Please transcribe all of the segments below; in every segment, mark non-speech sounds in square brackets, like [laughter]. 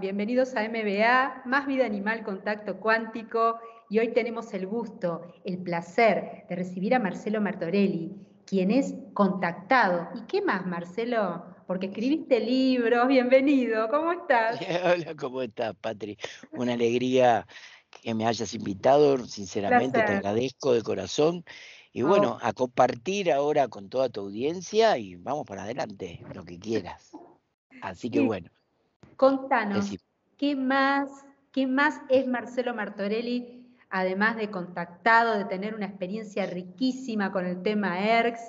Bienvenidos a MBA, Más Vida Animal, Contacto Cuántico. Y hoy tenemos el gusto, el placer de recibir a Marcelo Martorelli, quien es contactado. ¿Y qué más, Marcelo? Porque escribiste libros, bienvenido, ¿cómo estás? [laughs] Hola, ¿cómo estás, Patri? Una alegría que me hayas invitado, sinceramente te agradezco de corazón. Y bueno, a compartir ahora con toda tu audiencia y vamos para adelante, lo que quieras. Así que bueno. Contanos, ¿qué más, ¿qué más es Marcelo Martorelli, además de contactado, de tener una experiencia riquísima con el tema ERCS?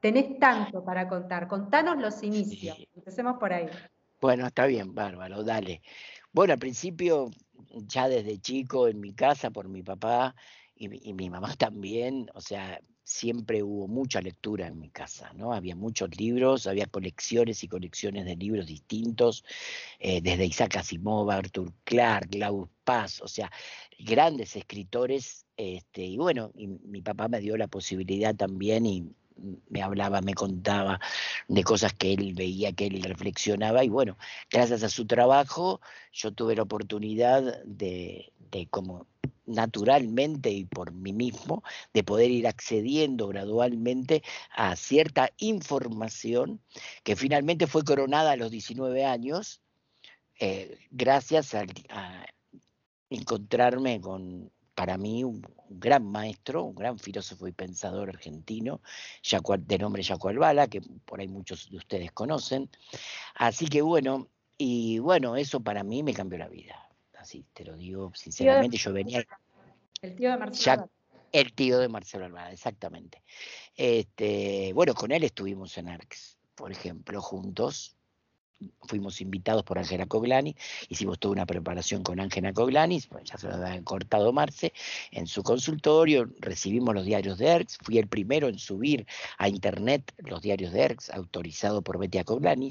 Tenés tanto para contar. Contanos los inicios. Empecemos por ahí. Bueno, está bien, bárbaro, dale. Bueno, al principio, ya desde chico, en mi casa, por mi papá y mi mamá [laughs] también, o sea, siempre hubo mucha lectura en mi casa, ¿no? Había muchos libros, había colecciones y colecciones de libros distintos, eh, desde Isaac Asimov, Arthur Clark, Laus Paz, o sea, grandes escritores, este, y bueno, y mi papá me dio la posibilidad también y me hablaba, me contaba de cosas que él veía, que él reflexionaba, y bueno, gracias a su trabajo yo tuve la oportunidad de, de como naturalmente y por mí mismo, de poder ir accediendo gradualmente a cierta información que finalmente fue coronada a los 19 años, eh, gracias a, encontrarme con, para mí, un, gran maestro, un gran filósofo y pensador argentino, de nombre Jaco Albala, que por ahí muchos de ustedes conocen. Así que bueno, y bueno, eso para mí me cambió la vida sí, te lo digo sinceramente, yo venía... El tío de Marcelo. Ya, el tío de Marcelo Armada, exactamente. Este, bueno, con él estuvimos en ARCS, por ejemplo, juntos, fuimos invitados por Ángela Coglani, hicimos toda una preparación con Ángela Coglani, pues, ya se lo había cortado Marce, en su consultorio, recibimos los diarios de ERX, fui el primero en subir a internet los diarios de ERX, autorizado por Betty Coglani.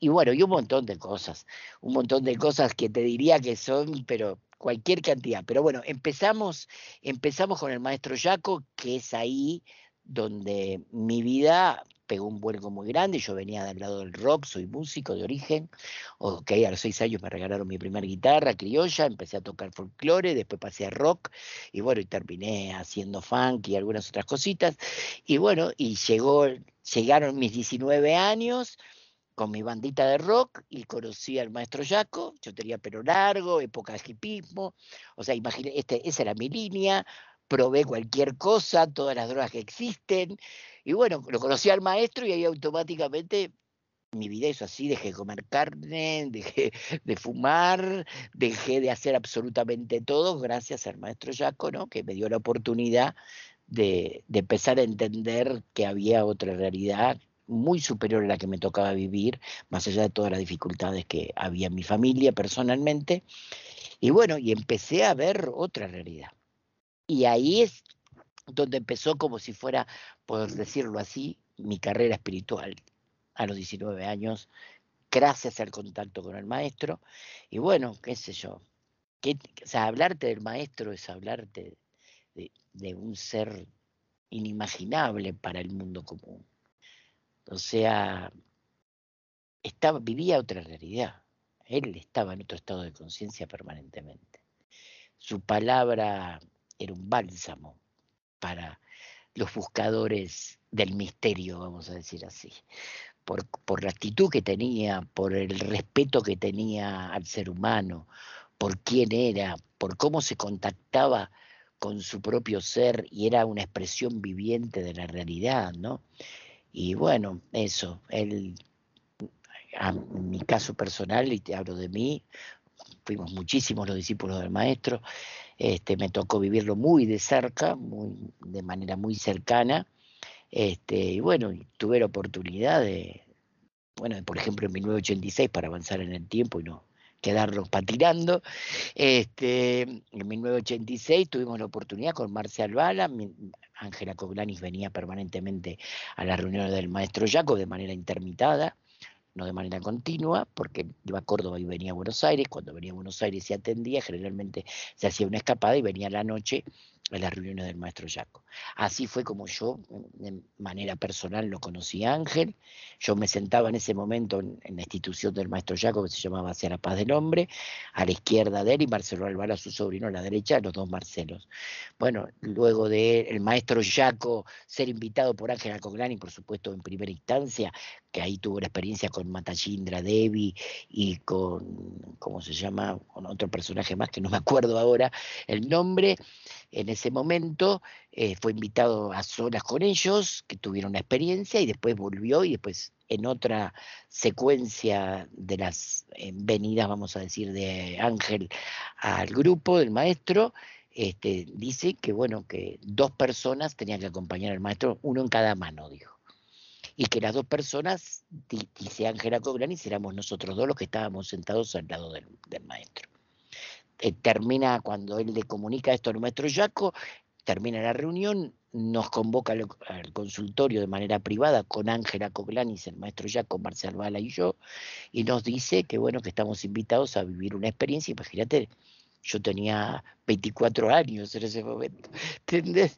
y bueno, y un montón de cosas, un montón de cosas que te diría que son, pero cualquier cantidad, pero bueno, empezamos, empezamos con el maestro Yaco, que es ahí donde mi vida pegó un vuelco muy grande. Yo venía del lado del rock, soy músico de origen. Ok, a los seis años me regalaron mi primera guitarra criolla, empecé a tocar folclore, después pasé a rock y bueno, y terminé haciendo funk y algunas otras cositas. Y bueno, y llegó, llegaron mis 19 años con mi bandita de rock y conocí al maestro Yaco, yo tenía pelo largo, época de hipismo, o sea, imagínate, este, esa era mi línea, probé cualquier cosa, todas las drogas que existen. Y bueno, lo conocí al maestro y ahí automáticamente mi vida hizo así, dejé de comer carne, [laughs] dejé de fumar, dejé de hacer absolutamente todo, gracias al maestro Yaco, que me dio la oportunidad de, de empezar a entender que había otra realidad muy superior a la que me tocaba vivir, más allá de todas las dificultades que había en mi familia personalmente. Y bueno, y empecé a ver otra realidad. Y ahí es donde empezó como si fuera, por decirlo así, mi carrera espiritual a los 19 años, gracias al contacto con el maestro. Y bueno, qué sé yo, que, o sea, hablarte del maestro es hablarte de, de un ser inimaginable para el mundo común. O sea, estaba, vivía otra realidad. Él estaba en otro estado de conciencia permanentemente. Su palabra era un bálsamo para los buscadores del misterio, vamos a decir así, por, por, la actitud que tenía, por el respeto que tenía al ser humano, por quién era, por cómo se contactaba con su propio ser y era una expresión viviente de la realidad, ¿no? Y bueno, eso, él, mi caso personal, y te hablo de mí, fuimos muchísimos los discípulos del maestro, este, me tocó vivirlo muy de cerca, muy, de manera muy cercana. Este, y bueno, tuve la oportunidad de, bueno, por ejemplo, en 1986, para avanzar en el tiempo y no quedarnos patinando, este, en 1986 tuvimos la oportunidad con Marcial Albala, Ángela Coglanis venía permanentemente a las reuniones del maestro Yaco de manera intermitada, de manera continua, porque iba a Córdoba y venía a Buenos Aires, cuando venía a Buenos Aires se atendía, generalmente se hacía una escapada y venía a la noche a las reuniones del maestro Yaco. Así fue como yo, de mm, manera personal, lo conocí a Ángel. Yo me sentaba en ese momento en, la institución del maestro Yaco, que se llamaba Hacia la Paz del Hombre, a la izquierda de él y Marcelo a su sobrino, a la derecha, los dos Marcelos. Bueno, luego de el maestro Yaco ser invitado por Ángel y por supuesto, en primera instancia, que ahí tuvo la experiencia con Matajindra Devi y con, ¿cómo se llama?, con otro personaje más que no me acuerdo ahora el nombre. En ese momento eh, fue invitado a solas con ellos, que tuvieron una experiencia y después volvió y después en otra secuencia de las eh, venidas, vamos a decir, de Ángel al grupo del maestro, este, dice que bueno, que dos personas tenían que acompañar al maestro, uno en cada mano, dijo y que las dos personas, dice Ángela Cobrani, éramos nosotros dos los que estábamos sentados al lado del, maestro. Eh, termina cuando él le comunica esto al maestro Yaco, termina la reunión, nos convoca al, consultorio de manera privada con Ángela Coglanis, el maestro Yaco, Marcel Bala y yo, y nos dice que bueno, que estamos invitados a vivir una experiencia, imagínate, yo tenía 24 años en ese momento, [laughs] ¿entendés?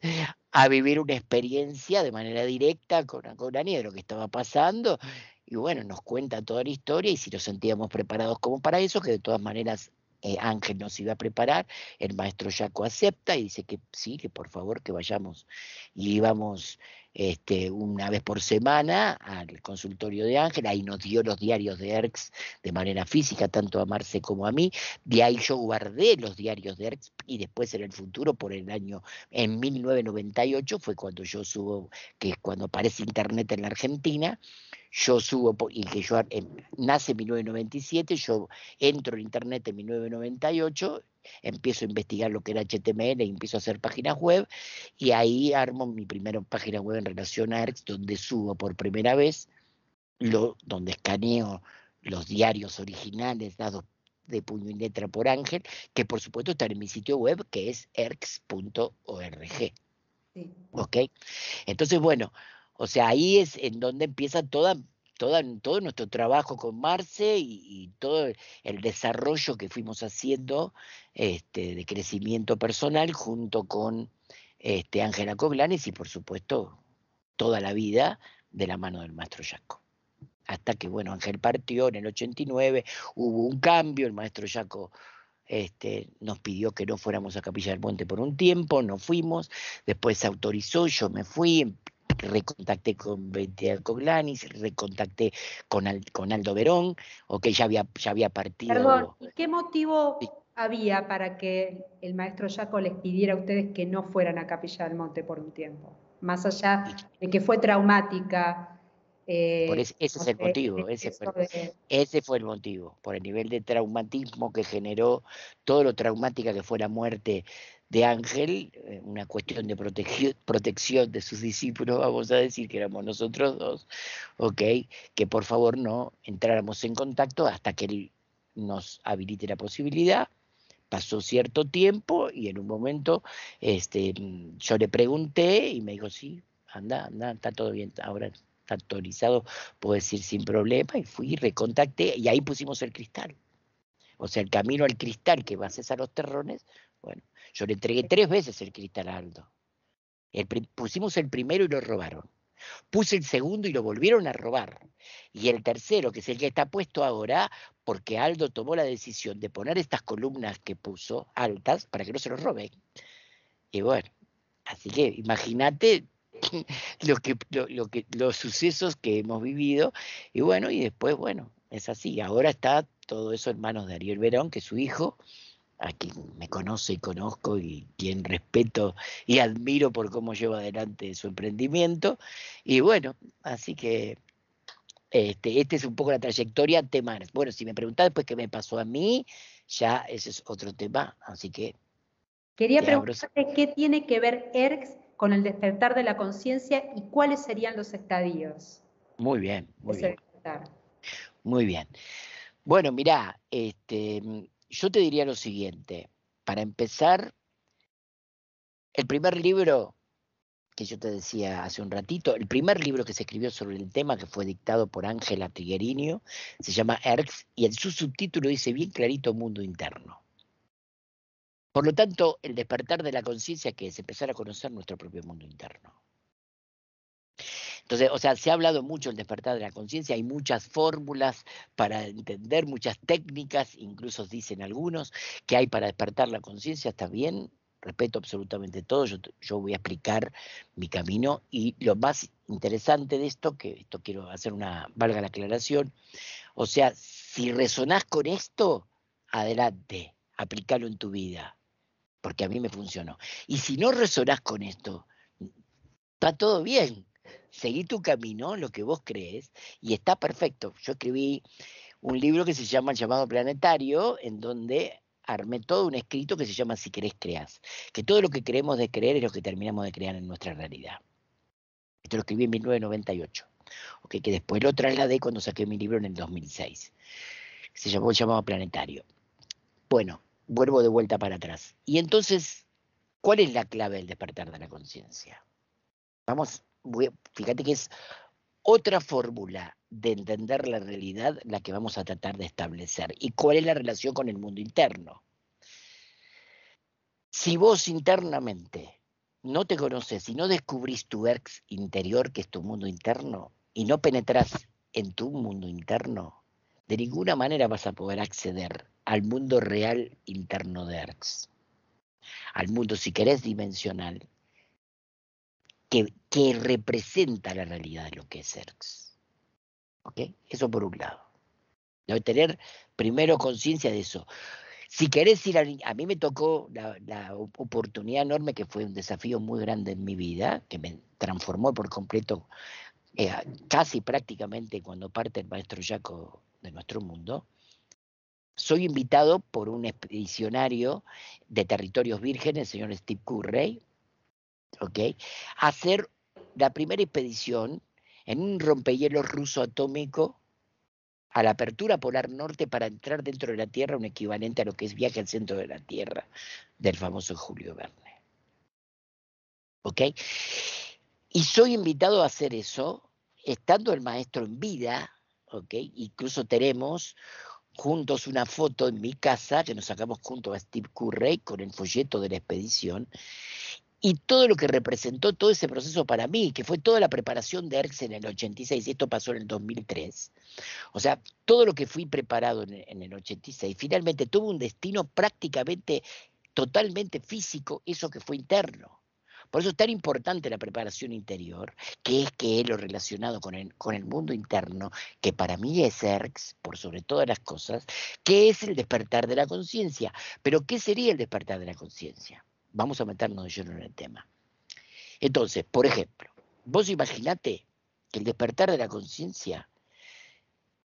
a vivir una experiencia de manera directa con nieve de lo que estaba pasando. Y bueno, nos cuenta toda la historia y si nos sentíamos preparados como para eso, que de todas maneras eh, Ángel nos iba a preparar, el maestro Yaco acepta y dice que sí, que por favor que vayamos y vamos este, una vez por semana al consultorio de Ángel, ahí nos dio los diarios de ERX de manera física, tanto a Marce como a mí, de ahí yo guardé los diarios de ERCS y después en el futuro, por el año, en 1998 fue cuando yo subo, que es cuando aparece Internet en la Argentina, yo subo, y que yo nace en 1997, yo entro en Internet en 1998, empiezo a investigar lo que era HTML, empiezo a hacer páginas web y ahí armo mi primera página web en relación a ERX, donde subo por primera vez, lo, donde escaneo los diarios originales dados de puño y letra por Ángel, que por supuesto está en mi sitio web, que es erx.org. ¿Ok? Entonces, bueno, o sea, ahí es en donde empieza todo nuestro trabajo con Marce y, todo el desarrollo que fuimos haciendo este, de crecimiento personal junto con este, Ángela Coblanes y por supuesto toda la vida de la mano del maestro Yaco. Hasta que, bueno, Ángel partió en el 89, hubo un cambio, el maestro Yaco este, nos pidió que no fuéramos a Capilla del Monte por un tiempo, no fuimos, después se autorizó, yo me fui, recontacté con Betty Coglanis, recontacté con, con Aldo Verón, o que ya había, ya había partido. Perdón, ¿y qué motivo había para que el maestro Yaco les pidiera a ustedes que no fueran a Capilla del Monte por un tiempo? Más allá de que fue traumática. Eh, por ese, es el motivo, ese fue, ese fue el motivo, por el nivel de traumatismo que generó, todo lo traumática que fue la muerte de Ángel, eh, una cuestión de protección, de sus discípulos, vamos a decir que éramos nosotros dos, okay, que por favor no entráramos en contacto hasta que él nos habilite la posibilidad. Pasó cierto tiempo y en un momento este, mm, yo le pregunté y me dijo, sí, anda, anda, está todo bien, ahora está autorizado, puedo decir sin problema, y fui, recontacté y ahí pusimos el cristal. O sea, el camino al cristal que va a cesar los terrones, bueno, yo le entregué tres veces el cristal a Aldo. pusimos el primero y lo robaron. Puse el segundo y lo volvieron a robar. Y el tercero, que es el que está puesto ahora, porque Aldo tomó la decisión de poner estas columnas que puso altas para que no se los roben. Y bueno, así que imagínate [laughs] lo que, lo, que, los sucesos que hemos vivido. Y bueno, y después, bueno, es así. Ahora está todo eso en manos de Ariel Verón, que es su hijo, a quien me conoce y conozco y quien respeto y admiro por cómo lleva adelante su emprendimiento. Y bueno, así que este, es un poco la trayectoria Temar. Bueno, si me preguntás después qué me pasó a mí, ya ese es otro tema, así que... Quería preguntarte qué tiene que ver ERX con el despertar de la conciencia y cuáles serían los estadios. Muy bien, muy bien. Muy bien. Bueno, mirá, este, yo te diría lo siguiente. Para empezar, el primer libro que yo te decía hace un ratito, el primer libro que se escribió sobre el tema, que fue dictado por Ángela Triguerinio, se llama Erx, y en su subtítulo dice bien clarito Mundo Interno. Por lo tanto, el despertar de la conciencia que es empezar a conocer nuestro propio mundo interno. Entonces, o sea, se ha hablado mucho el despertar de la conciencia, hay muchas fórmulas para entender, muchas técnicas, incluso dicen algunos, que hay para despertar la conciencia, está bien, respeto absolutamente todo, yo, voy a explicar mi camino y lo más interesante de esto, que esto quiero hacer una, valga la aclaración, o sea, si resonás con esto, adelante, aplicalo en tu vida, porque a mí me funcionó. Y si no resonás con esto, está todo bien, seguí tu camino, lo que vos crees, y está perfecto. Yo escribí un libro que se llama El llamado planetario, en donde armé todo un escrito que se llama Si querés, creas. Que todo lo que creemos de creer es lo que terminamos de crear en nuestra realidad. Esto lo escribí en 1998. que después lo trasladé cuando saqué mi libro en el 2006. Se llamó El llamado planetario. Bueno, vuelvo de vuelta para atrás. Y entonces, ¿cuál es la clave del despertar de la conciencia? Vamos fíjate que es otra fórmula de entender la realidad la que vamos a tratar de establecer y cuál es la relación con el mundo interno. Si vos internamente no te conoces y no descubrís tu erx interior, que es tu mundo interno, y no penetras en tu mundo interno, de ninguna manera vas a poder acceder al mundo real interno de Erx, al mundo, si querés, dimensional que, representa la realidad de lo que es Xerxes. Eso por un lado. Debe tener primero conciencia de eso. Si querés ir a... mí me tocó la, oportunidad enorme, que fue un desafío muy grande en mi vida, que me transformó por completo, eh, casi prácticamente cuando parte el maestro Jaco de nuestro mundo. Soy invitado por un expedicionario de territorios vírgenes, el señor Steve Curray, ¿ok? Hacer la primera expedición en un rompehielos ruso atómico a la apertura polar norte para entrar dentro de la Tierra, un equivalente a lo que es viaje al centro de la Tierra del famoso Julio Verne. ¿Ok? Y soy invitado a hacer eso, estando el maestro en vida, ¿ok? Incluso tenemos juntos una foto en mi casa que nos sacamos junto a Steve Curry con el folleto de la expedición y todo lo que representó todo ese proceso para mí, que fue toda la preparación de ERCS en el 86, y esto pasó en el 2003. O sea, todo lo que fui preparado en, el 86, finalmente tuvo un destino prácticamente totalmente físico, eso que fue interno. Por eso es tan importante la preparación interior, que es que lo relacionado con el, con el mundo interno, que para mí es ERX, por sobre todas las cosas, que es el despertar de la conciencia. Pero, ¿qué sería el despertar de la conciencia? vamos a meternos de lleno en el tema. Entonces, por ejemplo, vos imaginate que el despertar de la conciencia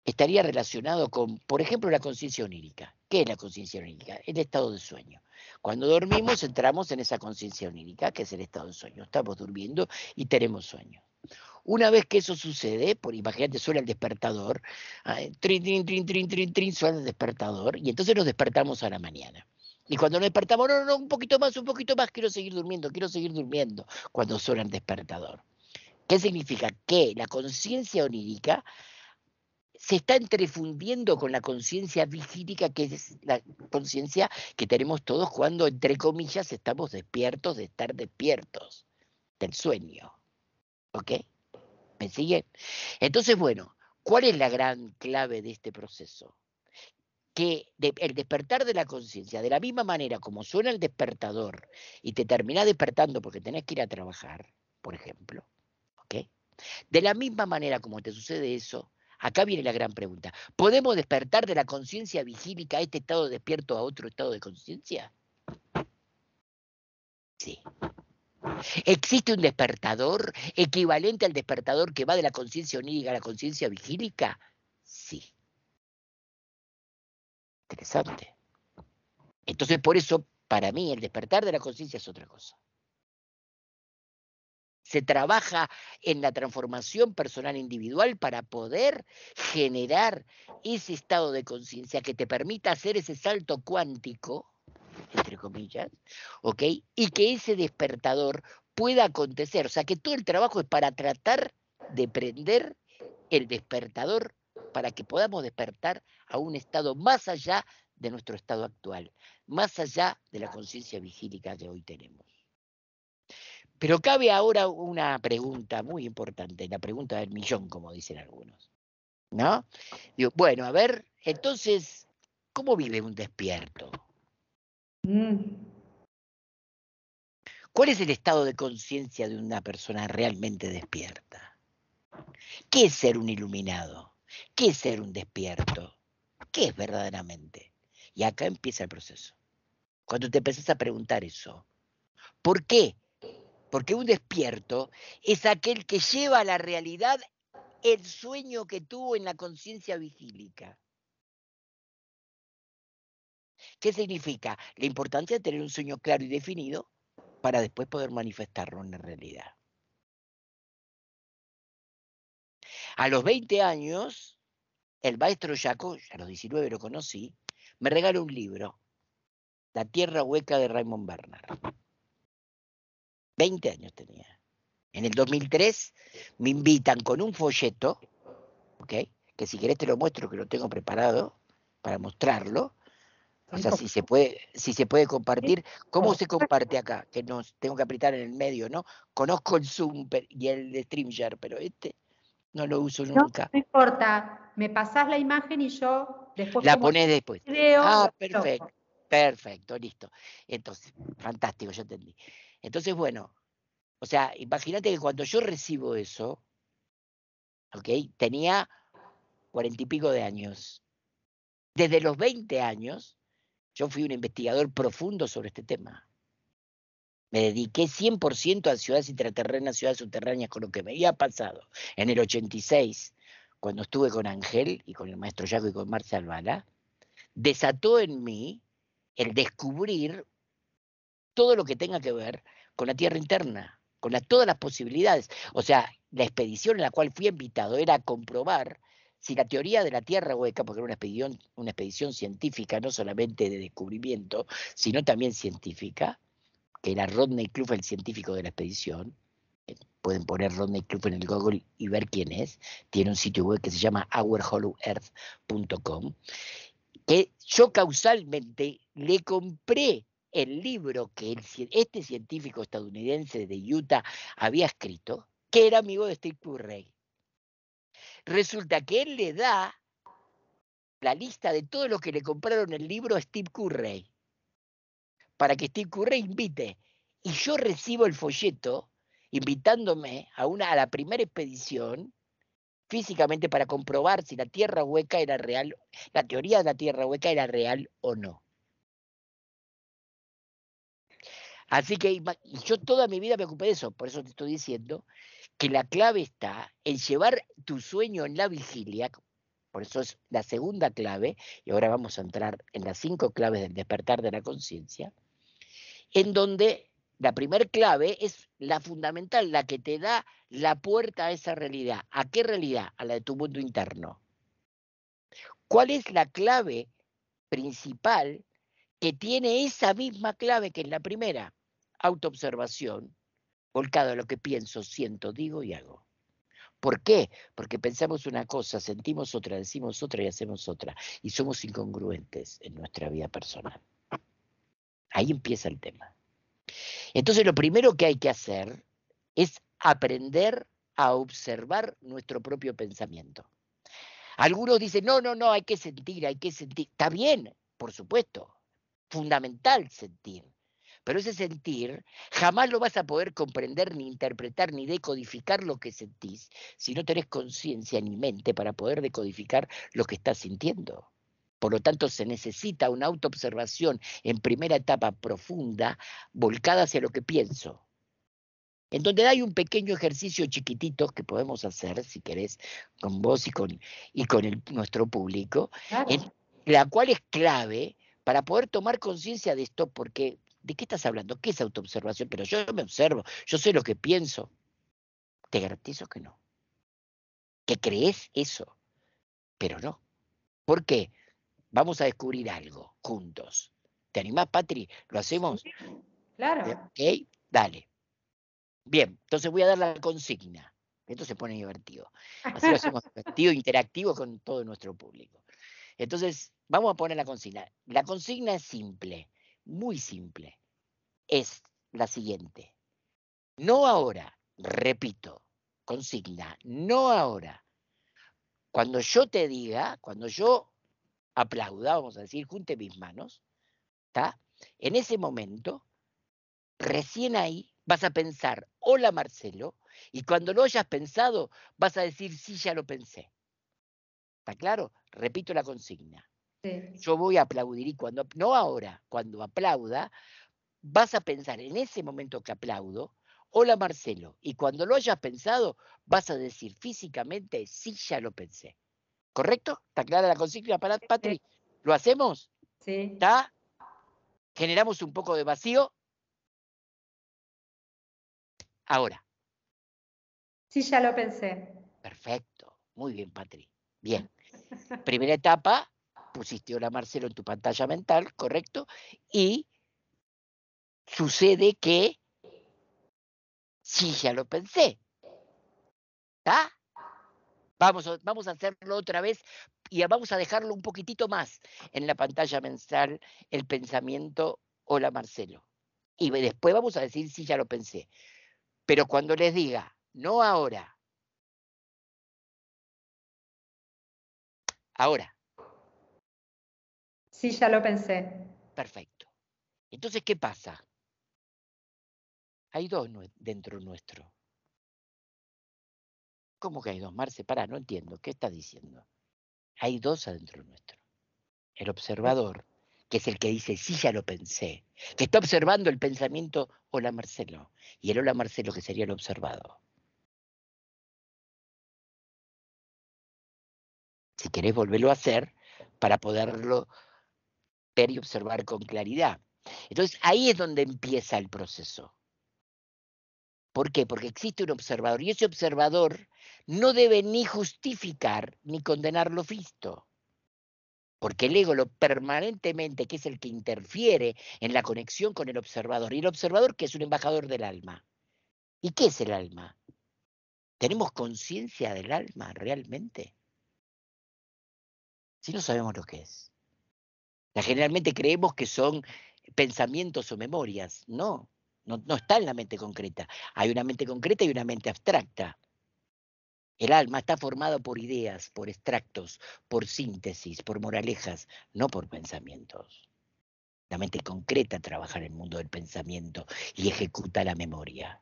estaría relacionado con, por ejemplo, la conciencia onírica. ¿Qué es la conciencia onírica? El estado de sueño. Cuando dormimos entramos en esa conciencia onírica, que es el estado de sueño. Estamos durmiendo y tenemos sueño. Una vez que eso sucede, por imagínate, suena el despertador, ah, trin, trin, trin, trin, trin, trin, suena el despertador, y entonces nos despertamos a la mañana. Y cuando nos despertamos, no, no, un poquito más, un poquito más, quiero seguir durmiendo, quiero seguir durmiendo, cuando suena el despertador. ¿Qué significa? Que la conciencia onírica se está entrefundiendo con la conciencia vigílica, que es la conciencia que tenemos todos cuando, entre comillas, estamos despiertos de estar despiertos del sueño. ¿Ok? ¿Me siguen? Entonces, bueno, ¿cuál es la gran clave de este proceso? que el despertar de la conciencia, de la misma manera como suena el despertador y te terminás despertando porque tenés que ir a trabajar, por ejemplo, ¿ok? De la misma manera como te sucede eso, acá viene la gran pregunta. ¿Podemos despertar de la conciencia vigílica este estado despierto a otro estado de conciencia? Sí. ¿Existe un despertador equivalente al despertador que va de la conciencia onírica a la conciencia vigílica? Sí. Interesante. Entonces, por eso, para mí, el despertar de la conciencia es otra cosa. Se trabaja en la transformación personal individual para poder generar ese estado de conciencia que te permita hacer ese salto cuántico, entre comillas, ¿ok? Y que ese despertador pueda acontecer. O sea, que todo el trabajo es para tratar de prender el despertador para que podamos despertar a un estado más allá de nuestro estado actual, más allá de la conciencia vigílica que hoy tenemos. Pero cabe ahora una pregunta muy importante, la pregunta del millón, como dicen algunos. ¿No? bueno, a ver, entonces, ¿cómo vive un despierto? Mm. ¿Cuál es el estado de conciencia de una persona realmente despierta? ¿Qué es ser un iluminado? ¿Qué es ser un despierto? ¿Qué es verdaderamente? Y acá empieza el proceso. Cuando te empezás a preguntar eso, ¿por qué? Porque un despierto es aquel que lleva a la realidad el sueño que tuvo en la conciencia vigílica. ¿Qué significa? La importancia de tener un sueño claro y definido para después poder manifestarlo en la realidad. A los 20 años, el maestro Jaco, a los 19 lo conocí, me regaló un libro, La Tierra Hueca de Raymond Bernard. 20 años tenía. En el 2003 me invitan con un folleto, que si querés te lo muestro, que lo tengo preparado para mostrarlo. O sea, si se [laughs] puede, si se puede compartir. ¿Cómo se comparte acá? Que nos tengo que apretar en el medio, ¿no? Conozco el Zoom y el StreamYard, pero este no lo uso nunca. No importa, me pasás la imagen y yo después... La pones después. ah, perfecto, perfecto, listo. Entonces, fantástico, yo entendí. Entonces, bueno, o sea, imagínate que cuando yo recibo eso, ¿ok? Tenía cuarenta y pico de años. Desde los 20 años, yo fui un investigador profundo sobre este tema. Me dediqué 100% a ciudades intraterrenas, ciudades subterráneas, con lo que me había pasado en el 86, cuando estuve con Ángel y con el maestro Yaco y con Marcia Albala, desató en mí el descubrir todo lo que tenga que ver con la tierra interna, con todas las posibilidades. O sea, la expedición en la cual fui invitado era comprobar si la teoría de la tierra hueca, porque era una una expedición científica, no solamente de descubrimiento, sino también científica, que era Rodney Cluff, el científico de la expedición. Eh, pueden poner Rodney Cluff en el Google y ver quién es. Tiene un sitio web que se llama ourhollowearth.com. Que yo causalmente le compré el libro que este científico estadounidense de Utah había escrito, que era amigo de Steve Curry. Resulta que él le da la lista de todos los que le compraron el libro a Steve Curry para que Steve Curry invite. Y yo recibo el folleto invitándome a, una, a la primera expedición físicamente para comprobar si la tierra hueca era real, la teoría de la tierra hueca era real o no. Así que yo toda mi vida me ocupé de eso, por eso te estoy diciendo que la clave está en llevar tu sueño en la vigilia, por eso es la segunda clave, y ahora vamos a entrar en las cinco claves del despertar de la conciencia, en donde la primer clave es la fundamental, la que te da la puerta a esa realidad. ¿A qué realidad? A la de tu mundo interno. ¿Cuál es la clave principal que tiene esa misma clave que es la primera? Autoobservación, volcado a lo que pienso, siento, digo y hago. ¿Por qué? Porque pensamos una cosa, sentimos otra, decimos otra y hacemos otra. Y somos incongruentes en nuestra vida personal. Ahí empieza el tema. Entonces lo primero que hay que hacer es aprender a observar nuestro propio pensamiento. Algunos dicen, no, no, no, hay que sentir, hay que sentir. Está bien, por supuesto, fundamental sentir. Pero ese sentir jamás lo vas a poder comprender, ni interpretar, ni decodificar lo que sentís, si no tenés conciencia ni mente para poder decodificar lo que estás sintiendo. Por lo tanto, se necesita una autoobservación en primera etapa profunda, volcada hacia lo que pienso. En donde hay un pequeño ejercicio chiquitito que podemos hacer, si querés, con vos y con, y con nuestro público, en, la cual es clave para poder tomar conciencia de esto, porque ¿de qué estás hablando? ¿Qué es autoobservación? Pero yo me observo, yo sé lo que pienso. Te garantizo que no. Que crees eso, pero no. ¿Por qué? Vamos a descubrir algo juntos. ¿Te animás, Patri? ¿Lo hacemos? claro. Eh, ok, dale. Bien, entonces voy a dar la consigna. Esto se pone divertido. Así lo hacemos [laughs] divertido, interactivo con todo nuestro público. Entonces, vamos a poner la consigna. La consigna es simple, muy simple. Es la siguiente. No ahora, repito, consigna, no ahora. Cuando yo te diga, cuando yo aplauda, vamos a decir, junte mis manos, ¿está? En ese momento, recién ahí vas a pensar, hola Marcelo, y cuando lo hayas pensado, vas a decir, sí, ya lo pensé. ¿Está claro? Repito la consigna. Yo voy a aplaudir y cuando, no ahora, cuando aplauda, vas a pensar en ese momento que aplaudo, hola Marcelo, y cuando lo hayas pensado, vas a decir físicamente, sí, ya lo pensé. ¿Correcto? ¿Está clara la consigna para Patri? ¿Lo hacemos? Sí. ¿Está? Generamos un poco de vacío. Ahora. Sí, ya lo pensé. Perfecto. Muy bien, Patri. Bien. Primera etapa, pusiste hola Marcelo en tu pantalla mental, ¿correcto? Y sucede que sí, ya lo pensé. ¿Está? Vamos, a hacerlo otra vez y vamos a dejarlo un poquitito más en la pantalla mensal, el pensamiento, hola Marcelo. Y después vamos a decir, sí, ya lo pensé. Pero cuando les diga, no ahora, ahora. Sí, ya lo pensé. Perfecto. Entonces, ¿qué pasa? Hay dos dentro nuestro. ¿Cómo que hay dos? Marce, Pará, no entiendo. ¿Qué está diciendo? Hay dos adentro nuestro. El observador, que es el que dice, sí, ya lo pensé, que está observando el pensamiento hola Marcelo, y el hola Marcelo que sería el observado. Si querés volverlo a hacer para poderlo ver y observar con claridad. Entonces ahí es donde empieza el proceso. ¿Por qué? Porque existe un observador y ese observador no debe ni justificar ni condenar lo visto. Porque el ego lo permanentemente, que es el que interfiere en la conexión con el observador. Y el observador que es un embajador del alma. ¿Y qué es el alma? ¿Tenemos conciencia del alma realmente? Si no sabemos lo que es. Generalmente creemos que son pensamientos o memorias. No, no, está en la mente concreta. Hay una mente concreta y una mente abstracta. El alma está formado por ideas, por extractos, por síntesis, por moralejas, no por pensamientos. La mente concreta trabaja en el mundo del pensamiento y ejecuta la memoria.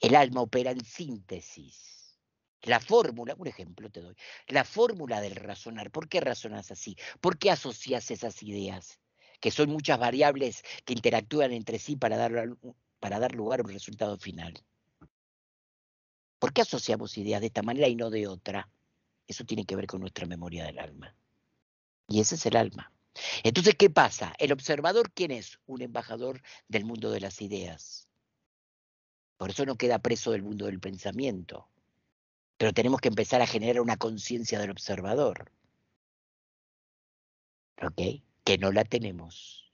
El alma opera en síntesis. La fórmula, un ejemplo te doy, la fórmula del razonar. ¿Por qué razonas así? ¿Por qué asocias esas ideas? que son muchas variables que interactúan entre sí para dar, para dar lugar a un resultado final. ¿Por qué asociamos ideas de esta manera y no de otra? Eso tiene que ver con nuestra memoria del alma. Y ese es el alma. Entonces, ¿qué pasa? El observador, ¿quién es? Un embajador del mundo de las ideas. Por eso no queda preso del mundo del pensamiento. Pero tenemos que empezar a generar una conciencia del observador. ¿Ok? que no la tenemos.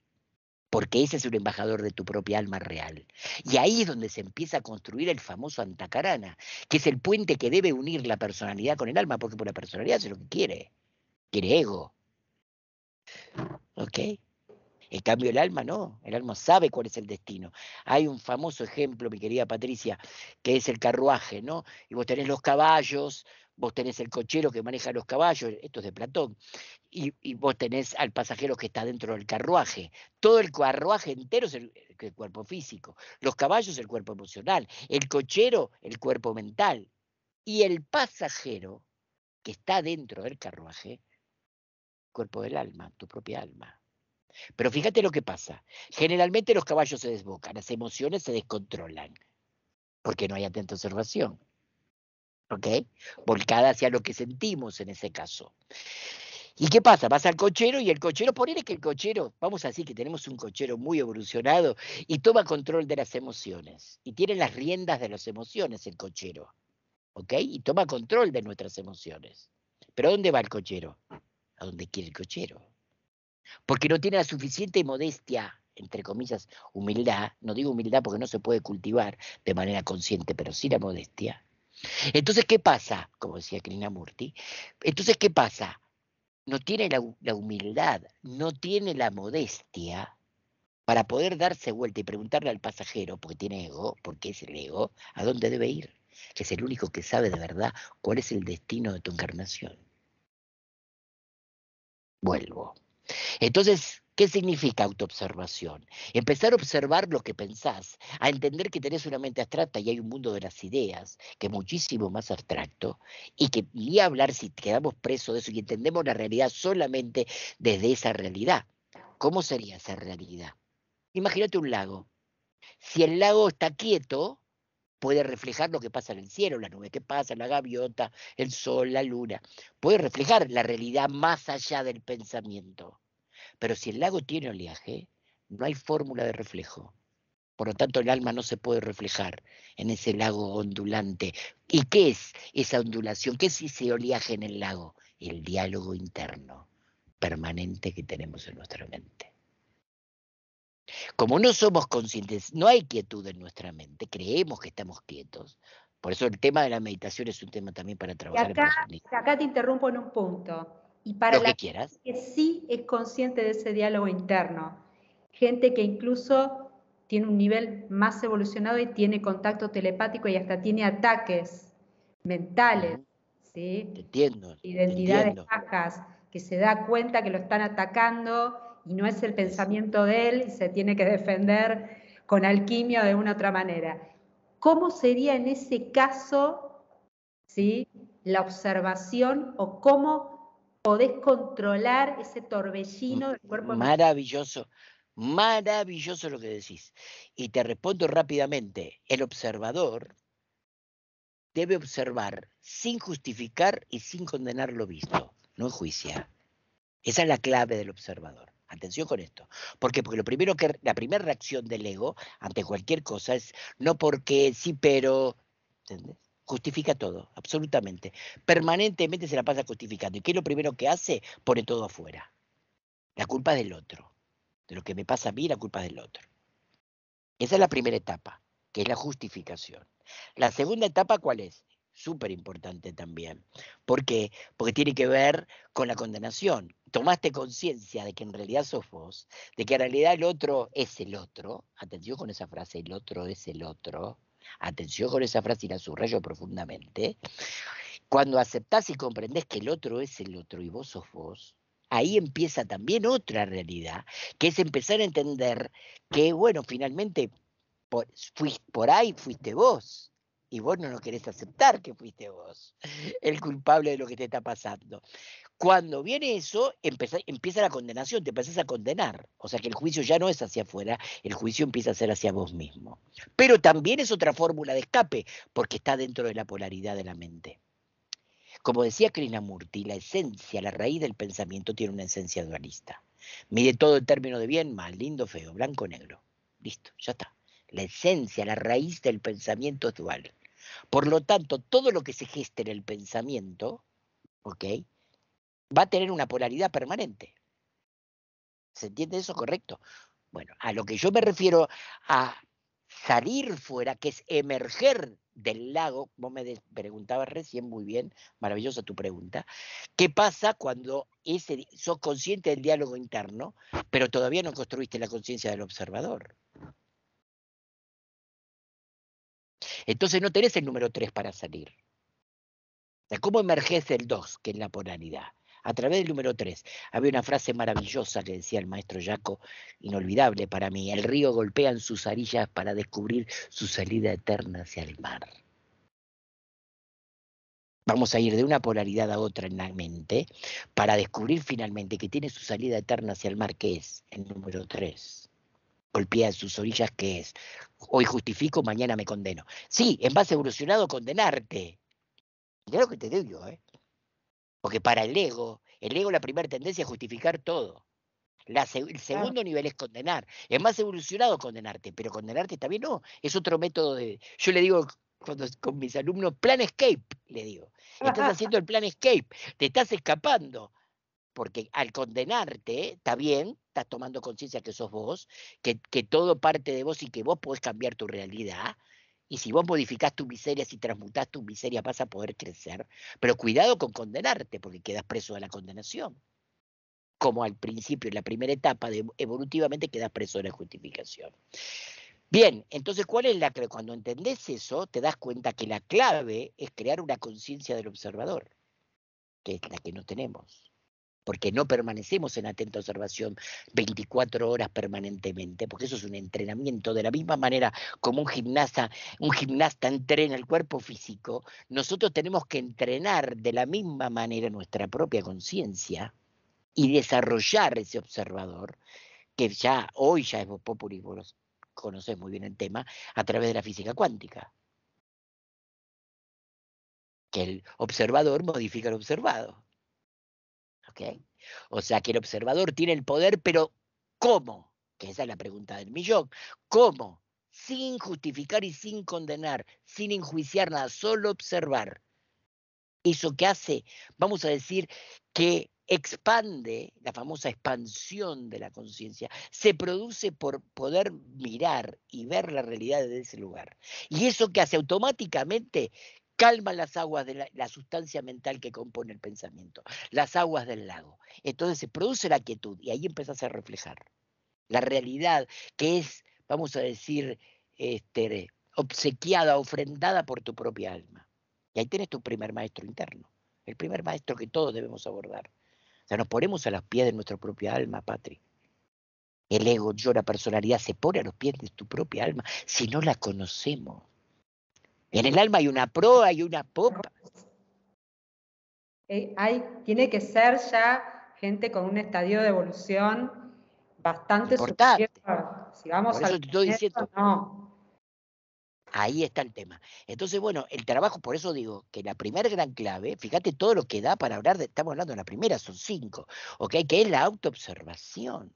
Porque ese es un embajador de tu propia alma real. Y ahí es donde se empieza a construir el famoso antacarana, que es el puente que debe unir la personalidad con el alma, porque por la personalidad es lo que quiere. Quiere ego. ¿Ok? En cambio, el alma no, el alma sabe cuál es el destino. Hay un famoso ejemplo, mi querida Patricia, que es el carruaje, ¿no? Y vos tenés los caballos, vos tenés el cochero que maneja los caballos, esto es de Platón, y, vos tenés al pasajero que está dentro del carruaje. Todo el carruaje entero es el, cuerpo físico, los caballos el cuerpo emocional, el cochero el cuerpo mental, y el pasajero que está dentro del carruaje, cuerpo del alma, tu propia alma. Pero fíjate lo que pasa. Generalmente los caballos se desbocan, las emociones se descontrolan, porque no hay atenta observación. ¿ok? Volcada hacia lo que sentimos en ese caso. ¿Y qué pasa? Vas al cochero y el cochero, es que el cochero, vamos a decir que tenemos un cochero muy evolucionado y toma control de las emociones y tiene las riendas de las emociones el cochero, ¿ok? Y toma control de nuestras emociones. Pero dónde va el cochero? A dónde quiere el cochero. Porque no tiene la suficiente modestia, entre comillas, humildad, no digo humildad porque no se puede cultivar de manera consciente, pero sí la modestia, entonces, ¿qué pasa? Como decía Murti, entonces, ¿qué pasa? No tiene la humildad, no tiene la modestia para poder darse vuelta y preguntarle al pasajero, porque tiene ego, porque es el ego, a dónde debe ir, que es el único que sabe de verdad cuál es el destino de tu encarnación. Vuelvo. Entonces, ¿Qué significa autoobservación? Empezar a observar lo que pensás, a entender que tenés una mente abstracta y hay un mundo de las ideas que es muchísimo más abstracto y que ni hablar si quedamos presos de eso y entendemos la realidad solamente desde esa realidad. ¿Cómo sería esa realidad? Imagínate un lago. Si el lago está quieto, puede reflejar lo que pasa en el cielo, la nube que pasa, la gaviota, el sol, la luna. Puede reflejar la realidad más allá del pensamiento. Pero si el lago tiene oleaje, no hay fórmula de reflejo. Por lo tanto, el alma no se puede reflejar en ese lago ondulante. ¿Y qué es esa ondulación? ¿Qué es ese oleaje en el lago? El diálogo interno permanente que tenemos en nuestra mente. Como no somos conscientes, no hay quietud en nuestra mente, creemos que estamos quietos. Por eso el tema de la meditación es un tema también para trabajar. acá, acá te interrumpo en un punto. Y para Lo que, quieras. que sí es consciente de ese diálogo interno, gente que incluso tiene un nivel más evolucionado y tiene contacto telepático y hasta tiene ataques mentales, ¿sí? Te entiendo. Identidades bajas, que se da cuenta que lo están atacando y no es el pensamiento de él y se tiene que defender con alquimia de una otra manera. ¿Cómo sería en ese caso la observación o cómo podés controlar ese torbellino del cuerpo? Maravilloso, maravilloso lo que decís. Y te respondo rápidamente, el observador debe observar sin justificar y sin condenar lo visto, no juicia. Esa es la clave del observador. Atención con esto. ¿Por Porque lo primero que, la primera reacción del ego ante cualquier cosa es no porque, sí, pero. ¿Entendés? Justifica todo, absolutamente. Permanentemente se la pasa justificando. ¿Y qué es lo primero que hace? Pone todo afuera. La culpa del otro. De lo que me pasa a mí, la culpa del otro. Esa es la primera etapa, que es la justificación. La segunda etapa, ¿cuál es? Súper importante también. ¿Por qué? Porque tiene que ver con la condenación, tomaste conciencia de que en realidad sos vos, de que en realidad el otro es el otro, atención con esa frase, el otro es el otro, atención con esa frase y la subrayo profundamente, cuando aceptás y comprendés que el otro es el otro y vos sos vos, ahí empieza también otra realidad, que es empezar a entender que, bueno, finalmente por, por ahí fuiste vos, y vos no lo querés aceptar que fuiste vos el culpable de lo que te está pasando. Cuando viene eso, empieza la condenación, te empiezas a condenar. O sea que el juicio ya no es hacia afuera, el juicio empieza a ser hacia vos mismo. Pero también es otra fórmula de escape, porque está dentro de la polaridad de la mente. Como decía Krishnamurti, la esencia, la raíz del pensamiento tiene una esencia dualista. Mide todo el término de bien, mal, lindo, feo, blanco, negro. Listo, ya está. La esencia, la raíz del pensamiento es dual. Por lo tanto, todo lo que se geste en el pensamiento, ¿ok? va a tener una polaridad permanente. ¿Se entiende eso correcto? Bueno, a lo que yo me refiero a salir fuera, que es emerger del lago, vos me preguntabas recién muy bien, maravillosa tu pregunta, ¿qué pasa cuando ese, sos consciente del diálogo interno, pero todavía no construiste la conciencia del observador? Entonces no tenés el número 3 para salir. ¿Cómo emerges el 2, que es la polaridad? a través del número 3. Había una frase maravillosa que decía el maestro Jaco, inolvidable para mí, el río golpea en sus orillas para descubrir su salida eterna hacia el mar. Vamos a ir de una polaridad a otra en la mente para descubrir finalmente que tiene su salida eterna hacia el mar, que es el número 3. Golpea en sus orillas, que es hoy justifico, mañana me condeno. Sí, en base evolucionado, condenarte. Ya lo que te digo, ¿eh? Porque para el ego, el ego la primera tendencia es justificar todo. La, el segundo nivel es condenar. Es más evolucionado condenarte, pero condenarte también no. Es otro método de. Yo le digo con mis alumnos, plan escape, le digo. Estás haciendo el plan escape, te estás escapando. Porque al condenarte, está bien, estás tomando conciencia que sos vos, que, que todo parte de vos y que vos podés cambiar tu realidad, y si vos modificás tus miserias si y transmutás tus miserias vas a poder crecer. Pero cuidado con condenarte porque quedas preso de la condenación. Como al principio, en la primera etapa, evolutivamente quedas preso de la justificación. Bien, entonces, ¿cuál es la clave? Cuando entendés eso, te das cuenta que la clave es crear una conciencia del observador, que es la que no tenemos porque no permanecemos en atenta observación 24 horas permanentemente, porque eso es un entrenamiento. De la misma manera como un gimnasta, un gimnasta entrena el cuerpo físico, nosotros tenemos que entrenar de la misma manera nuestra propia conciencia y desarrollar ese observador, que ya hoy ya es populismo, vos muy bien el tema, a través de la física cuántica. Que el observador modifica el observado. O sea que el observador tiene el poder, pero ¿cómo? Que esa es la pregunta del millón. ¿Cómo? Sin justificar y sin condenar, sin enjuiciar nada, solo observar. ¿Eso que hace? Vamos a decir que expande, la famosa expansión de la conciencia, se produce por poder mirar y ver la realidad desde ese lugar. Y eso que hace automáticamente calma las aguas de la, sustancia mental que compone el pensamiento, las aguas del lago. Entonces se produce la quietud y ahí empezás a reflejar la realidad que es, vamos a decir, este, obsequiada, ofrendada por tu propia alma. Y ahí tienes tu primer maestro interno, el primer maestro que todos debemos abordar. O sea, nos ponemos a los pies de nuestra propia alma, Patri. El ego, yo, la personalidad se pone a los pies de tu propia alma si no la conocemos. En el alma hay una proa y una popa. Eh, tiene que ser ya gente con un estadio de evolución bastante importante. Si vamos por eso estoy diciendo, Ahí está el tema. Entonces, bueno, el trabajo, por eso digo que la primera gran clave, fíjate todo lo que da para hablar de, estamos hablando de la primera, son cinco, ¿ok? Que es la autoobservación,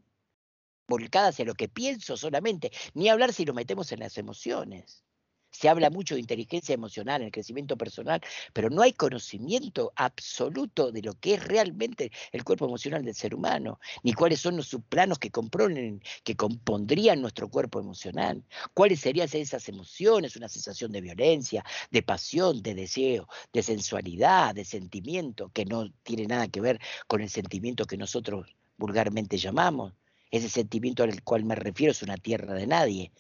volcada hacia lo que pienso solamente, ni hablar si lo metemos en las emociones. Se habla mucho de inteligencia emocional, en el crecimiento personal, pero no hay conocimiento absoluto de lo que es realmente el cuerpo emocional del ser humano, ni cuáles son los subplanos que componen, que compondrían nuestro cuerpo emocional, cuáles serían esas emociones, una sensación de violencia, de pasión, de deseo, de sensualidad, de sentimiento, que no tiene nada que ver con el sentimiento que nosotros vulgarmente llamamos. Ese sentimiento al cual me refiero es una tierra de nadie,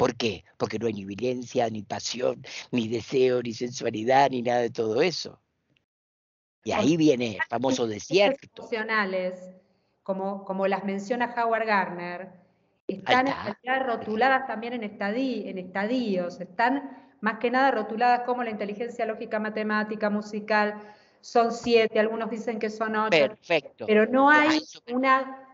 ¿Por qué? Porque no hay ni violencia, ni pasión, ni deseo, ni sensualidad, ni nada de todo eso. Y ahí viene el famoso desierto. Emocionales, como, como las menciona Howard Gardner, están rotuladas también en, estadí, estadios, están más que nada rotuladas como la inteligencia lógica, matemática, musical, son siete, algunos dicen que son ocho. Perfecto. Pero no hay una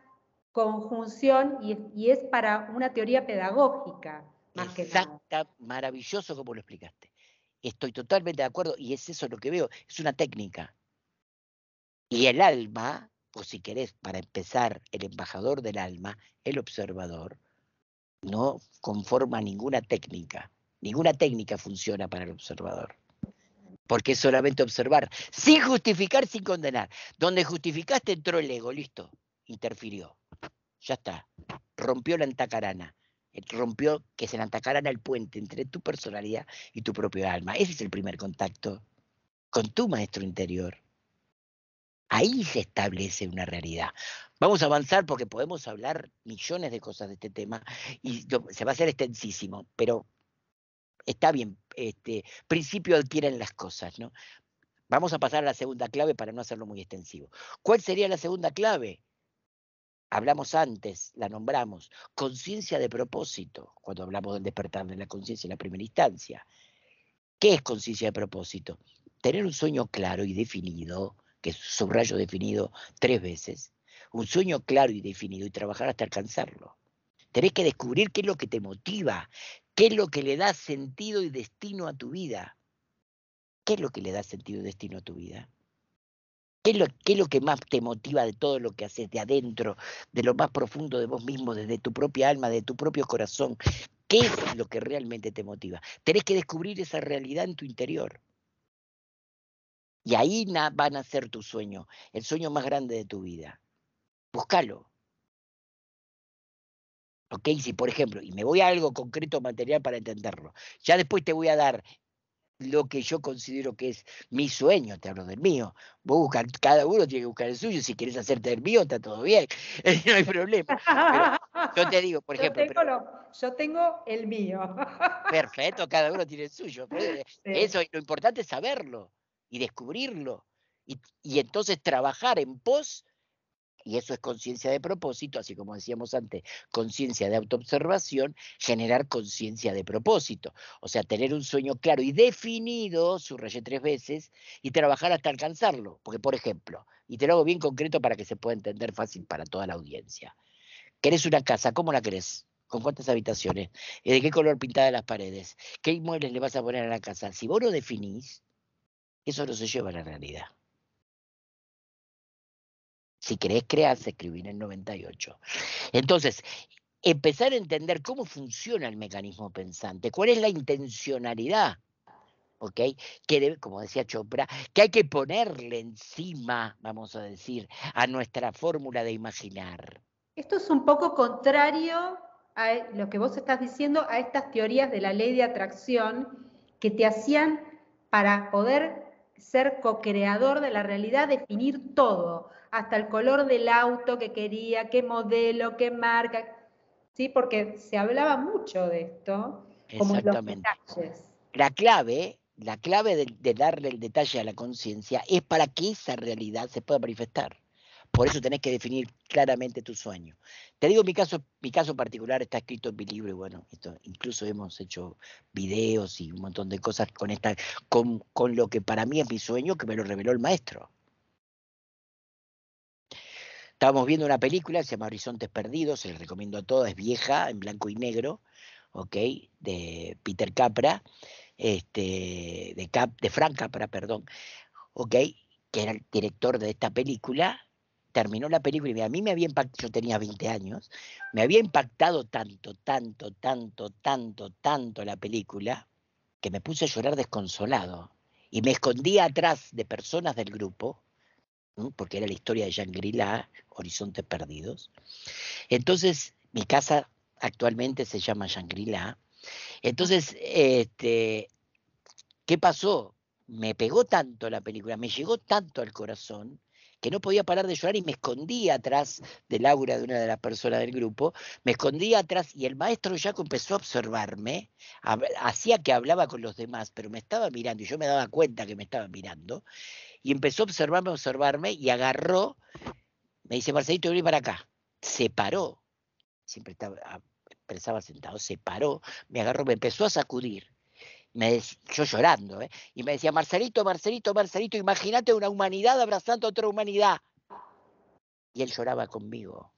conjunción y es para una teoría pedagógica exacto exacta, maravilloso como lo explicaste. Estoy totalmente de acuerdo y es eso lo que veo, es una técnica. Y el alma, o si querés, para empezar, el embajador del alma, el observador, no conforma ninguna técnica. Ninguna técnica funciona para el observador. Porque es solamente observar, sin justificar, sin condenar. Donde justificaste entró el ego, listo, interfirió. Ya está, rompió la entacarana rompió que se le atacaran el puente entre tu personalidad y tu propio alma. Ese es el primer contacto con tu maestro interior. Ahí se establece una realidad. Vamos a avanzar porque podemos hablar millones de cosas de este tema y se va a hacer extensísimo, pero está bien, este principio adquieren las cosas, ¿no? Vamos a pasar a la segunda clave para no hacerlo muy extensivo. ¿Cuál sería la segunda clave? hablamos antes, la nombramos, conciencia de propósito, cuando hablamos del despertar de la conciencia en la primera instancia. ¿Qué es conciencia de propósito? Tener un sueño claro y definido, que es subrayo definido tres veces, un sueño claro y definido y trabajar hasta alcanzarlo. Tenés que descubrir qué es lo que te motiva, qué es lo que le da sentido y destino a tu vida. ¿Qué es lo que le da sentido y destino a tu vida? ¿Qué es, lo, que más te motiva de todo lo que haces de adentro, de lo más profundo de vos mismo, desde tu propia alma, de tu propio corazón? ¿Qué es lo que realmente te motiva? Tenés que descubrir esa realidad en tu interior. Y ahí va van a ser tu sueño, el sueño más grande de tu vida. Búscalo. Ok, si por ejemplo, y me voy a algo concreto material para entenderlo, ya después te voy a dar lo que yo considero que es mi sueño, te hablo del mío. Vos cada uno tiene que buscar el suyo, si quieres hacerte el mío, está todo bien, [laughs] eh, no hay problema. yo te digo, por [laughs] ejemplo... yo tengo el mío. Perfecto, cada uno tiene el suyo. [laughs] Eso, lo importante es saberlo y descubrirlo. Y, y entonces trabajar en pos y eso es conciencia de propósito, así como decíamos antes, conciencia de autoobservación, generar conciencia de propósito. O sea, tener un sueño claro y definido, subrayé tres veces, y trabajar hasta alcanzarlo. Porque, por ejemplo, y te lo hago bien concreto para que se pueda entender fácil para toda la audiencia. ¿Querés una casa? ¿Cómo la querés? ¿Con cuántas habitaciones? ¿De qué color pintadas las paredes? ¿Qué inmuebles le vas a poner a la casa? Si vos lo definís, eso no se lleva a la realidad. Si querés crearse, escribí en el 98. Entonces, empezar a entender cómo funciona el mecanismo pensante, cuál es la intencionalidad, ¿ok? Que como decía Chopra, que hay que ponerle encima, vamos a decir, a nuestra fórmula de imaginar. Esto es un poco contrario a lo que vos estás diciendo, a estas teorías de la ley de atracción que te hacían para poder ser co-creador de la realidad, definir todo, hasta el color del auto que quería, qué modelo, qué marca, ¿sí? Porque se hablaba mucho de esto. Exactamente. Como los la clave, la clave de, de darle el detalle a la conciencia es para que esa realidad se pueda manifestar. Por eso tenés que definir claramente tu sueño. Te digo, mi caso, mi caso particular está escrito en mi libro y bueno, incluso hemos hecho videos y un montón de cosas con, esta, con, lo que para mí es mi sueño, que me lo reveló el maestro. Estábamos viendo una película, se llama Horizontes Perdidos, se les recomiendo a todos, es vieja, en blanco y negro, De Peter Capra, este, de, Frank Capra, perdón, Que era el director de esta película, terminó la película y a mí me había impactado, yo tenía 20 años, me había impactado tanto, tanto, tanto, tanto, tanto la película que me puse a llorar desconsolado y me escondía atrás de personas del grupo porque era la historia de Shangri-La, Horizontes Perdidos. Entonces, mi casa actualmente se llama Shangri-La. Entonces, este, ¿qué pasó? Me pegó tanto la película, me llegó tanto al corazón que no podía parar de llorar y me escondía atrás del aura de una de las personas del grupo, me escondía atrás y el maestro Jaco empezó a observarme, hacía que hablaba con los demás, pero me estaba mirando y yo me daba cuenta que me estaba mirando, y empezó a observarme, a observarme y agarró, me dice, Marcelito, vení para acá, se paró, siempre estaba, ah, pensaba sentado, se paró, me agarró, me empezó a sacudir yo llorando, ¿eh? y me decía, Marcelito, Marcelito, Marcelito, imagínate una humanidad abrazando a otra humanidad. Y él lloraba conmigo.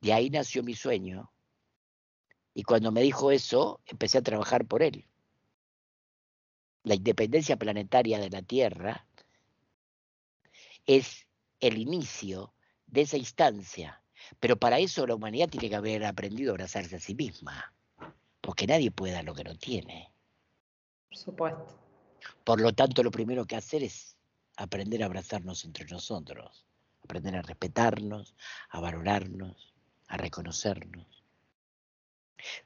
De ahí nació mi sueño. Y cuando me dijo eso, empecé a trabajar por él. La independencia planetaria de la Tierra es el inicio de esa instancia pero para eso la humanidad tiene que haber aprendido a abrazarse a sí misma, porque nadie puede lo que no tiene. Por supuesto. Por lo tanto, lo primero que hacer es aprender a abrazarnos entre nosotros, aprender a respetarnos, a valorarnos, a reconocernos.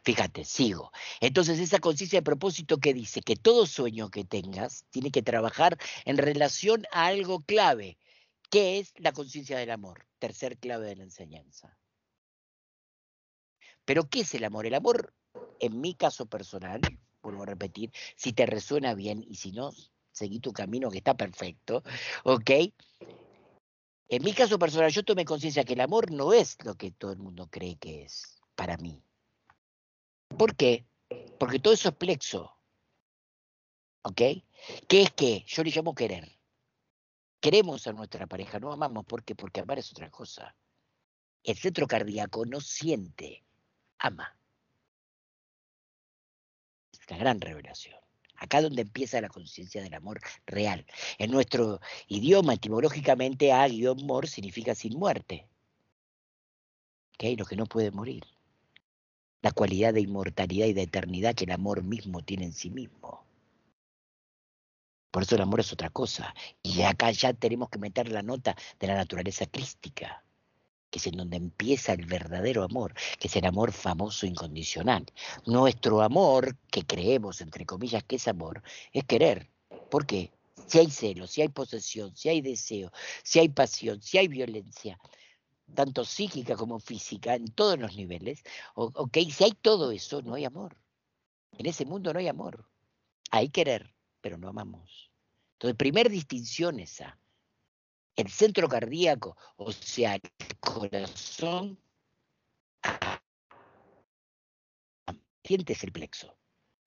Fíjate, sigo. Entonces, esa conciencia de propósito que dice que todo sueño que tengas tiene que trabajar en relación a algo clave, ¿Qué es la conciencia del amor? Tercer clave de la enseñanza. Pero ¿qué es el amor? El amor, en mi caso personal, vuelvo a repetir, si te resuena bien y si no, seguí tu camino que está perfecto, ¿ok? En mi caso personal, yo tomé conciencia que el amor no es lo que todo el mundo cree que es para mí. ¿Por qué? Porque todo eso es plexo. ¿Ok? ¿Qué es qué? Yo le llamo querer queremos a nuestra pareja, no amamos. ¿Por qué? Porque amar es otra cosa. El centro cardíaco no siente, ama. Es la gran revelación. Acá donde empieza la conciencia del amor real. En nuestro idioma, etimológicamente, A-mor significa sin muerte. Que hay que no puede morir. La cualidad de inmortalidad y de eternidad que el amor mismo tiene en sí mismo. Por eso el amor es otra cosa. Y acá ya tenemos que meter la nota de la naturaleza crística, que es en donde empieza el verdadero amor, que es el amor famoso incondicional. Nuestro amor, que creemos, entre comillas, que es amor, es querer. ¿Por qué? Si hay celo, si hay posesión, si hay deseo, si hay pasión, si hay violencia, tanto psíquica como física, en todos los niveles, ok, si hay todo eso, no hay amor. En ese mundo no hay amor. Hay querer pero no amamos. Entonces, primer distinción esa. El centro cardíaco, o sea, el corazón, ah, sientes el plexo.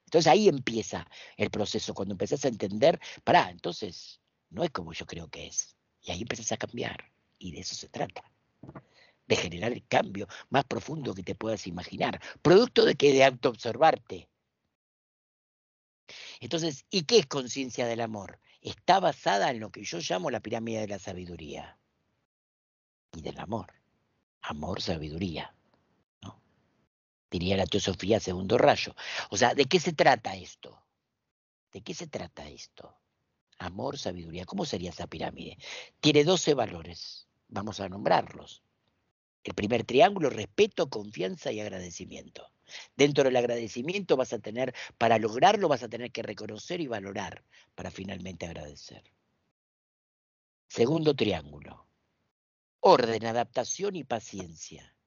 Entonces ahí empieza el proceso, cuando empezás a entender, pará, entonces no es como yo creo que es. Y ahí empezás a cambiar. Y de eso se trata. De generar el cambio más profundo que te puedas imaginar. Producto de que de autoobservarte entonces, ¿y qué es conciencia del amor? Está basada en lo que yo llamo la pirámide de la sabiduría y del amor. Amor, sabiduría. ¿no? Diría la teosofía segundo rayo. O sea, ¿de qué se trata esto? ¿De qué se trata esto? Amor, sabiduría. ¿Cómo sería esa pirámide? Tiene 12 valores. Vamos a nombrarlos. El primer triángulo, respeto, confianza y agradecimiento. Dentro del agradecimiento vas a tener, para lograrlo vas a tener que reconocer y valorar para finalmente agradecer. Segundo triángulo, orden, adaptación y paciencia.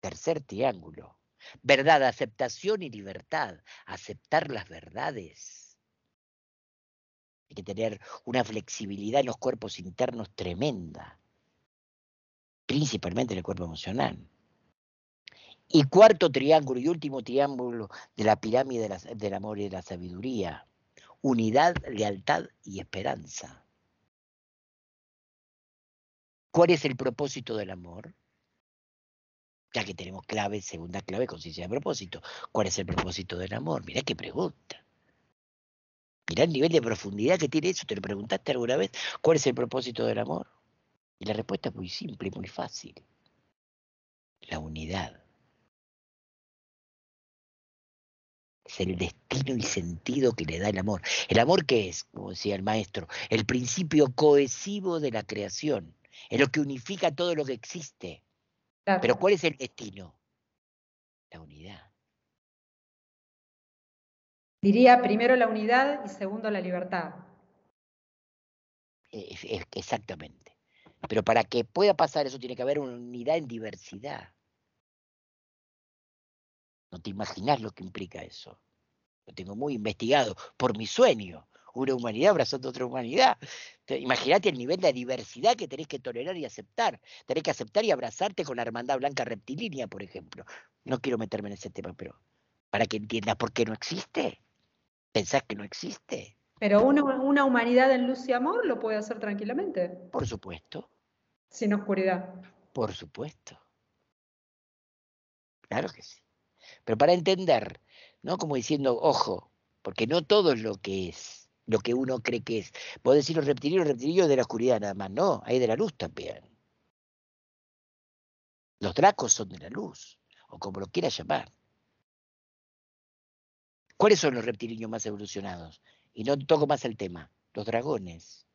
Tercer triángulo, verdad, aceptación y libertad, aceptar las verdades. Hay que tener una flexibilidad en los cuerpos internos tremenda principalmente en el cuerpo emocional. Y cuarto triángulo y último triángulo de la pirámide del amor y de la sabiduría, unidad, lealtad y esperanza. ¿Cuál es el propósito del amor? Ya que tenemos clave, segunda clave, conciencia de propósito. ¿Cuál es el propósito del amor? Mirá qué pregunta. Mirá el nivel de profundidad que tiene eso. ¿Te lo preguntaste alguna vez? ¿Cuál es el propósito del amor? Y la respuesta es muy simple y muy fácil. La unidad. Es el destino y sentido que le da el amor. El amor que es, como decía el maestro, el principio cohesivo de la creación. Es lo que unifica todo lo que existe. Pero ¿cuál es el destino? La unidad. Diría primero la unidad y segundo la libertad. Exactamente. Pero para que pueda pasar eso tiene que haber una unidad en diversidad. No te imaginas lo que implica eso. Lo tengo muy investigado por mi sueño. Una humanidad abrazando a otra humanidad. Imagínate el nivel de diversidad que tenés que tolerar y aceptar. Tenés que aceptar y abrazarte con la hermandad blanca reptilínea, por ejemplo. No quiero meterme en ese tema, pero para que entiendas por qué no existe. ¿Pensás que no existe? Pero una, humanidad en luz y amor lo puede hacer tranquilamente. Por supuesto. Sin oscuridad. Por supuesto. Claro que sí. Pero para entender, ¿no? Como diciendo, ojo, porque no todo es lo que es, lo que uno cree que es. Puedo decir los reptilios, reptilios de la oscuridad nada más, no, hay de la luz también. Los dracos son de la luz, o como lo quieras llamar. ¿Cuáles son los reptilios más evolucionados? y no toco más el tema, los dragones.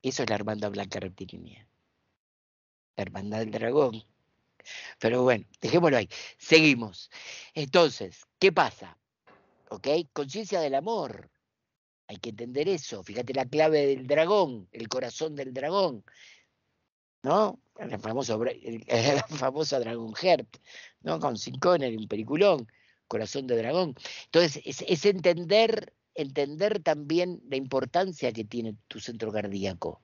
Eso es la hermandad blanca reptilínea. La hermandad del dragón. Pero bueno, dejémoslo ahí. Seguimos. Entonces, ¿qué pasa? ¿Ok? Conciencia del amor. Hay que entender eso. Fíjate la clave del dragón, el corazón del dragón. ¿No? La famosa, el, famosa [laughs] Dragon Heart, ¿no? Con Cincón, en un periculón. Corazón de Dragón. Entonces, es, entender, entender también la importancia que tiene tu centro cardíaco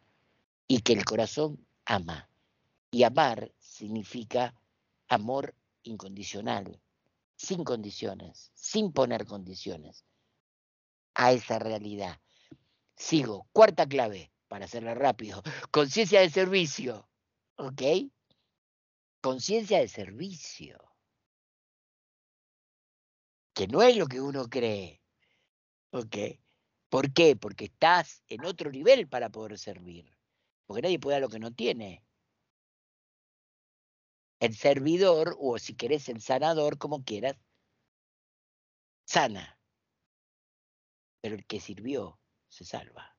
y que el corazón ama. Y amar significa amor incondicional, sin condiciones, sin poner condiciones a esa realidad. Sigo, cuarta clave, para hacerla rápido, conciencia de servicio, ¿ok? Conciencia de servicio que no es lo que uno cree. ¿ok? ¿Por qué? Porque estás en otro nivel para poder servir. Porque nadie puede dar lo que no tiene. El servidor, o si querés, el sanador, como quieras, sana. Pero el que sirvió se salva.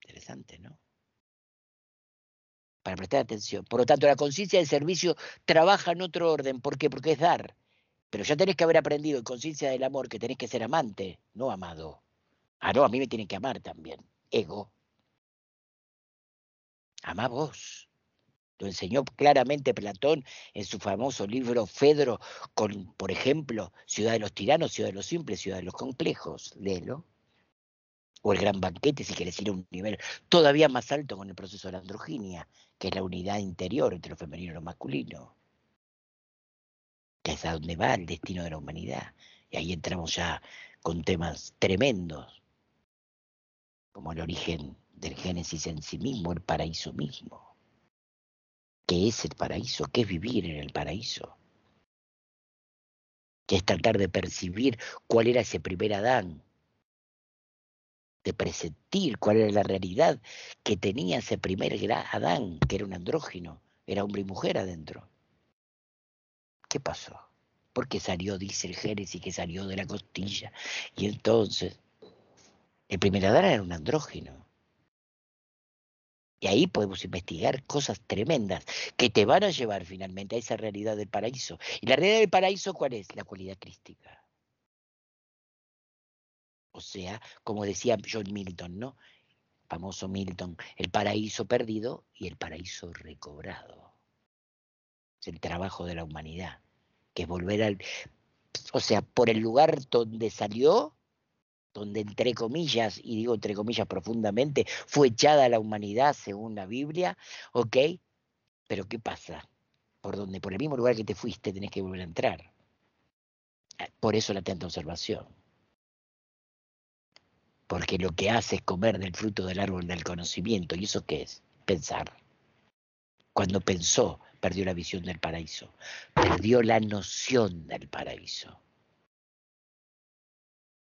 Interesante, ¿no? para atención. Por lo tanto, la conciencia del servicio trabaja en otro orden. ¿Por qué? Porque es dar. Pero ya tenés que haber aprendido en conciencia del amor que tenés que ser amante, no amado. Ah, no, a mí me tienen que amar también. Ego. Ama vos. Lo enseñó claramente Platón en su famoso libro Fedro, con, por ejemplo, Ciudad de los Tiranos, Ciudad de los Simples, Ciudad de los Complejos. Léelo o el gran banquete, si querés ir a un nivel todavía más alto con el proceso de la androginia, que es la unidad interior entre lo femenino y lo masculino. Que es a donde va el destino de la humanidad. Y ahí entramos ya con temas tremendos, como el origen del Génesis en sí mismo, el paraíso mismo. ¿Qué es el paraíso? ¿Qué es vivir en el paraíso? qué es tratar de percibir cuál era ese primer Adán, de presentir cuál era la realidad que tenía ese primer Adán, que era un andrógino, era hombre y mujer adentro. ¿Qué pasó? Porque salió, dice el Génesis, que salió de la costilla. Y entonces, el primer Adán era un andrógeno Y ahí podemos investigar cosas tremendas que te van a llevar finalmente a esa realidad del paraíso. ¿Y la realidad del paraíso cuál es? La cualidad crística. O sea, como decía John Milton, ¿no? Famoso Milton, el paraíso perdido y el paraíso recobrado. Es el trabajo de la humanidad, que es volver al, o sea, por el lugar donde salió, donde entre comillas, y digo entre comillas profundamente, fue echada la humanidad según la Biblia, ¿ok? Pero ¿qué pasa? Por donde, por el mismo lugar que te fuiste, tenés que volver a entrar. Ah, por eso la tanta observación porque lo que hace es comer del fruto del árbol del conocimiento. ¿Y eso qué es? Pensar. Cuando pensó, perdió la visión del paraíso, perdió la noción del paraíso.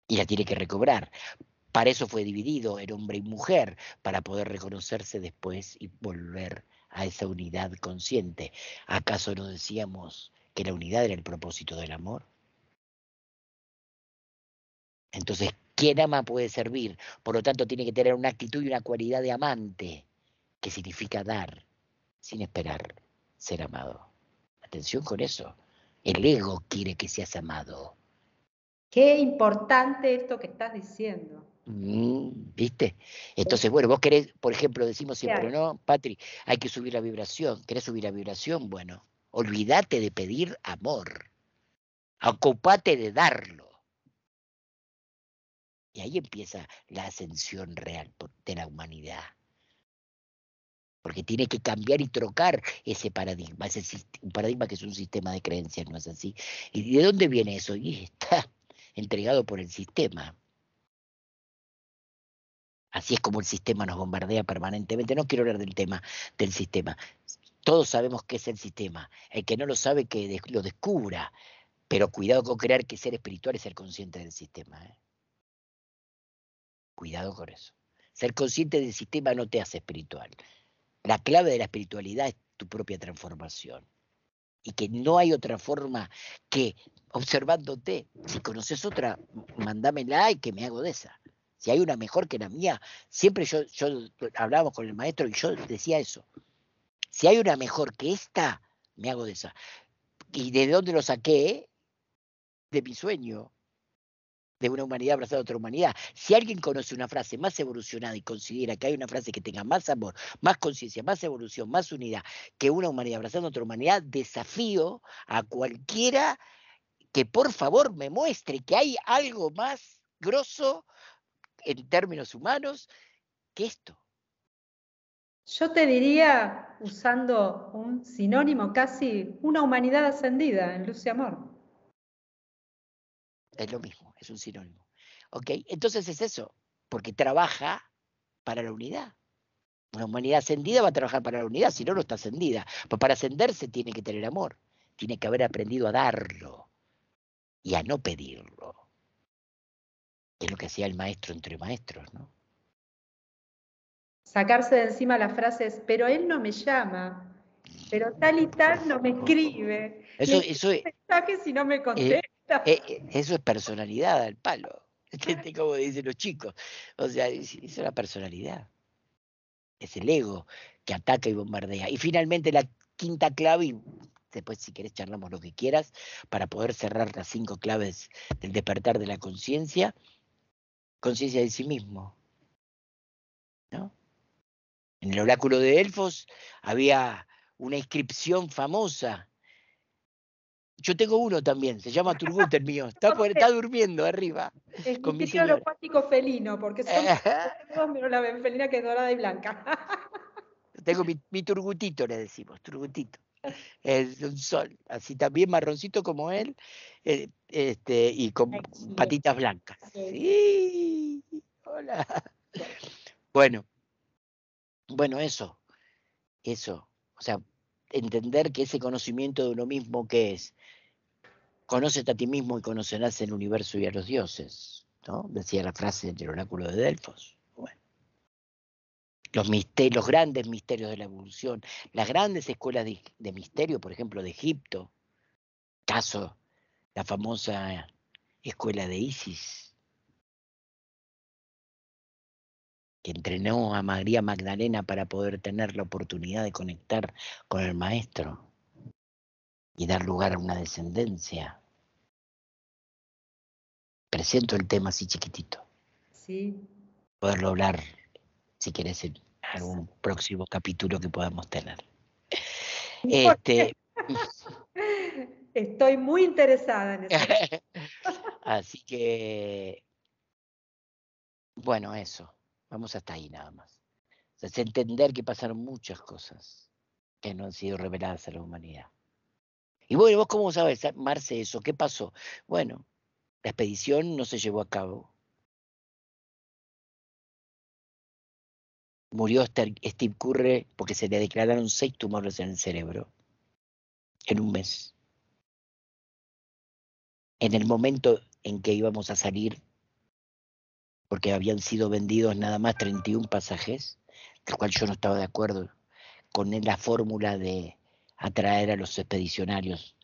Y la tiene que recobrar. Para eso fue dividido en hombre y mujer, para poder reconocerse después y volver a esa unidad consciente. ¿Acaso no decíamos que la unidad era el propósito del amor? Entonces, quien ama puede servir, por lo tanto tiene que tener una actitud y una cualidad de amante, que significa dar, sin esperar ser amado. Atención con eso. El ego quiere que seas amado. Qué importante esto que estás diciendo. Mm, ¿Viste? Entonces, bueno, vos querés, por ejemplo, decimos siempre, ¿no? Patri, hay que subir la vibración. ¿Querés subir la vibración? Bueno, olvídate de pedir amor. Ocupate de darlo. Y ahí empieza la ascensión real de la humanidad. Porque tiene que cambiar y trocar ese paradigma, ese un paradigma que es un sistema de creencias, ¿no es así? ¿Y de dónde viene eso? Y está [laughs] entregado por el sistema. Así es como el sistema nos bombardea permanentemente. No quiero hablar del tema del sistema. Todos sabemos qué es el sistema. El que no lo sabe, que lo descubra. Pero cuidado con creer que ser espiritual es ser consciente del sistema. ¿eh? Cuidado con eso. Ser consciente del sistema no te hace espiritual. La clave de la espiritualidad es tu propia transformación. Y que no hay otra forma que observándote. Si conoces otra, mandámela y que me hago de esa. Si hay una mejor que la mía, siempre yo, yo hablábamos con el maestro y yo decía eso. Si hay una mejor que esta, me hago de esa. ¿Y de dónde lo saqué? De mi sueño, de una humanidad abrazada a otra humanidad. Si alguien conoce una frase más evolucionada y considera que hay una frase que tenga más amor, más conciencia, más evolución, más unidad que una humanidad abrazando a otra humanidad, desafío a cualquiera que por favor me muestre que hay algo más grosso en términos humanos que esto. Yo te diría, usando un sinónimo casi, una humanidad ascendida en luz y amor es lo mismo, es un sinónimo. ¿Ok? Entonces es eso, porque trabaja para la unidad. Una humanidad ascendida va a trabajar para la unidad, si no, no está ascendida. pues para ascenderse tiene que tener amor, tiene que haber aprendido a darlo y a no pedirlo. Es lo que hacía el maestro entre maestros, ¿no? Sacarse de encima las frases, pero él no me llama, pero tal y tal no me escribe. Eso, mensaje si no me eh, contesta. Eh, [laughs] eh, eso es personalidad al palo. [laughs] Como dicen los chicos. O sea, es la personalidad. Es el ego que ataca y bombardea. Y finalmente la quinta clave, y después si querés charlamos lo que quieras, para poder cerrar las cinco claves del despertar de la conciencia, conciencia de sí mismo. ¿No? En el oráculo de Elfos había una inscripción famosa yo tengo uno también, se llama Turgut el mío. [laughs] Está, está durmiendo arriba. Es con mi acuático felino, porque son No, menos la felina que es dorada y blanca. [laughs] tengo mi, Turgutito, le decimos, Turgutito. Es un sol, así también marroncito como él, eh, este, y con patitas blancas. Sí, hola. Bueno, bueno, eso, eso. O sea, entender que ese conocimiento de uno mismo que es, conoces a ti mismo y conocerás el universo y a los dioses, ¿no? Decía la frase del oráculo de Delfos. Los, los grandes misterios de la evolución, las grandes escuelas de misterio, por ejemplo, de Egipto, caso la famosa escuela de Isis, que entrenó a María Magdalena para poder tener la oportunidad de conectar con el maestro y dar lugar a una descendencia. Presento el tema así chiquitito. Sí. Poderlo hablar, si quieres, en algún próximo capítulo que podamos tener. Este... [laughs] Estoy muy interesada en eso. [laughs] así que, bueno, eso. Vamos hasta ahí nada más. es entender que pasaron muchas cosas que no han sido reveladas a la humanidad. Y bueno, ¿vos cómo sabes, ah, Marce, eso? ¿Qué pasó? Bueno, la expedición no se llevó a cabo. Murió Steve Curry porque se le declararon seis tumores en el cerebro en un mes. En el momento en que íbamos a salir porque habían sido vendidos nada más 31 pasajes, del cual yo no estaba de acuerdo con la fórmula de atraer a los expedicionarios.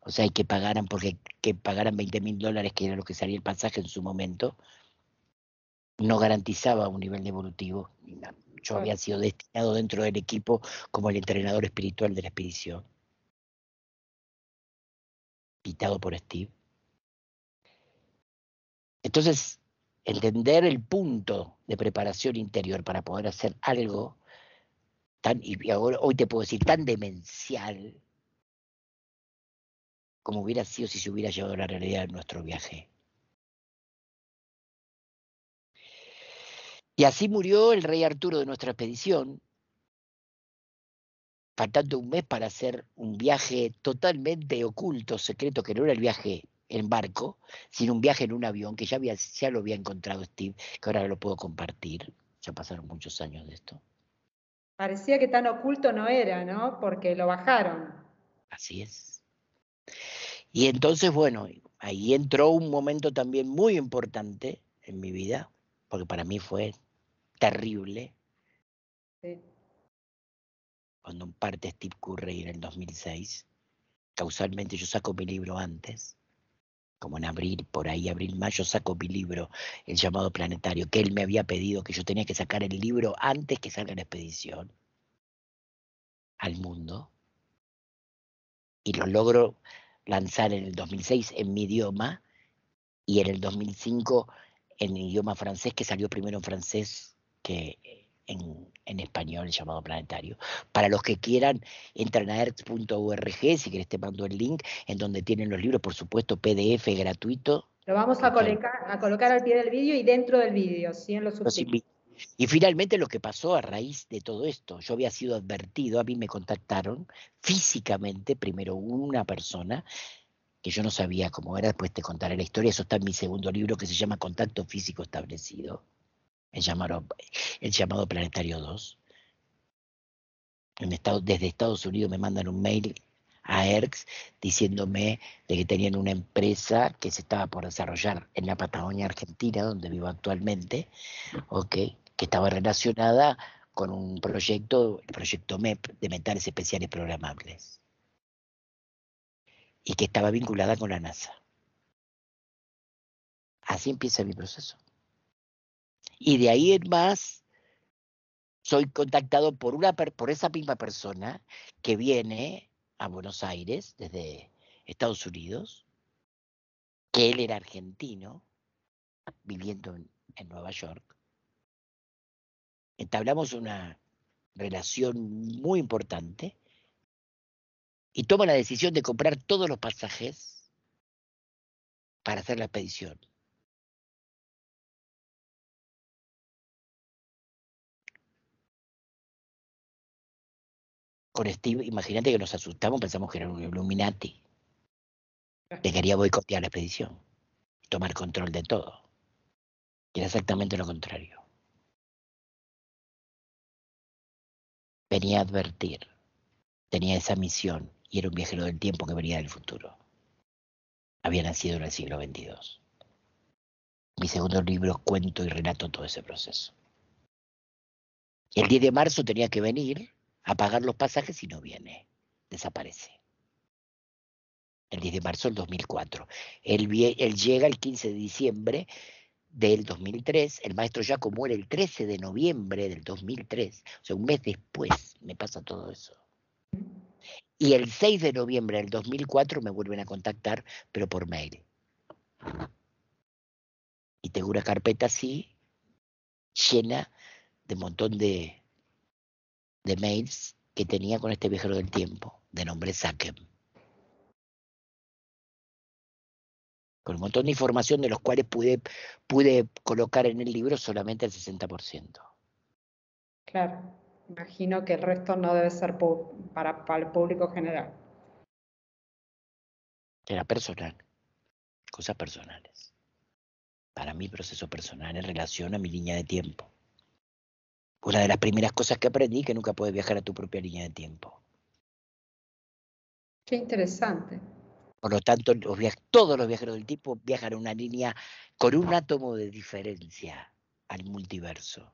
O sea, que pagaran, porque que pagaran 20 mil dólares, que era lo que salía el pasaje en su momento, no garantizaba un nivel evolutivo. Yo había sido destinado dentro del equipo como el entrenador espiritual de la expedición, pitado por Steve. Entonces, entender el punto de preparación interior para poder hacer algo tan, y ahora, hoy te puedo decir, tan demencial como hubiera sido si se hubiera llevado la realidad de nuestro viaje. Y así murió el rey Arturo de nuestra expedición, faltando un mes para hacer un viaje totalmente oculto, secreto, que no era el viaje en barco, sin un viaje en un avión, que ya, había, ya lo había encontrado Steve, que ahora lo puedo compartir. Ya pasaron muchos años de esto. Parecía que tan oculto no era, ¿no? Porque lo bajaron. Así es. Y entonces, bueno, ahí entró un momento también muy importante en mi vida, porque para mí fue terrible. Sí. Cuando parte Steve Curry en el 2006, causalmente yo saco mi libro antes, como en abril, por ahí, abril, mayo, saco mi libro, el llamado planetario, que él me había pedido que yo tenía que sacar el libro antes que salga la expedición al mundo. Y lo logro lanzar en el 2006 en mi idioma y en el 2005 en el idioma francés, que salió primero en francés que en, español llamado Planetario. Para los que quieran, entran a erx.org, si querés te mando el link, en donde tienen los libros, por supuesto, PDF gratuito. Lo vamos a colocar, a colocar al pie del vídeo y dentro del vídeo, ¿sí? en los subtítulos. Y finalmente lo que pasó a raíz de todo esto, yo había sido advertido, a mí me contactaron físicamente, primero una persona, que yo no sabía cómo era, después te contaré la historia, eso está en mi segundo libro que se llama Contacto Físico Establecido el llamado, el llamado Planetario 2. desde Estados Unidos me mandan un mail a ERX diciéndome de que tenían una empresa que se estaba por desarrollar en la Patagonia Argentina, donde vivo actualmente, que estaba relacionada con un proyecto, el proyecto MEP de metales especiales programables, y que estaba vinculada con la NASA. Así empieza mi proceso. Y de ahí en más, soy contactado por, una, por esa misma persona que viene a Buenos Aires desde Estados Unidos, que él era argentino, viviendo en, Nueva York. Entablamos una relación muy importante y toma la decisión de comprar todos los pasajes para hacer la expedición. Steve, imagínate que nos asustamos, pensamos que era un Illuminati. Le quería boicotear la expedición, tomar control de todo. Y era exactamente lo contrario. Venía a advertir, tenía esa misión y era un viajero del tiempo que venía del futuro. Había nacido en el siglo XXII. Mi segundo libro cuento y relato todo ese proceso. El 10 de marzo tenía que venir a pagar los pasajes y no viene, desaparece. El 10 de marzo del 2004. Él, llega el 15 de diciembre del 2003, el maestro Jaco muere el 13 de noviembre del 2003, o sea, un mes después me pasa todo eso. Y el 6 de noviembre del 2004 me vuelven a contactar, pero por mail. Y tengo una carpeta así, llena de montón de de mails que tenía con este viajero del tiempo, de nombre Sakem. Con un montón de información de los cuales pude, pude colocar en el libro solamente el 60%. Claro, imagino que el resto no debe ser para, para el público general. Era personal, cosas personales. Para mi proceso personal en relación a mi línea de tiempo. Una de las primeras cosas que aprendí que nunca puedes viajar a tu propia línea de tiempo. Qué interesante. Por lo tanto, todos los viajeros del tipo viajan a una línea con un átomo de diferencia al multiverso.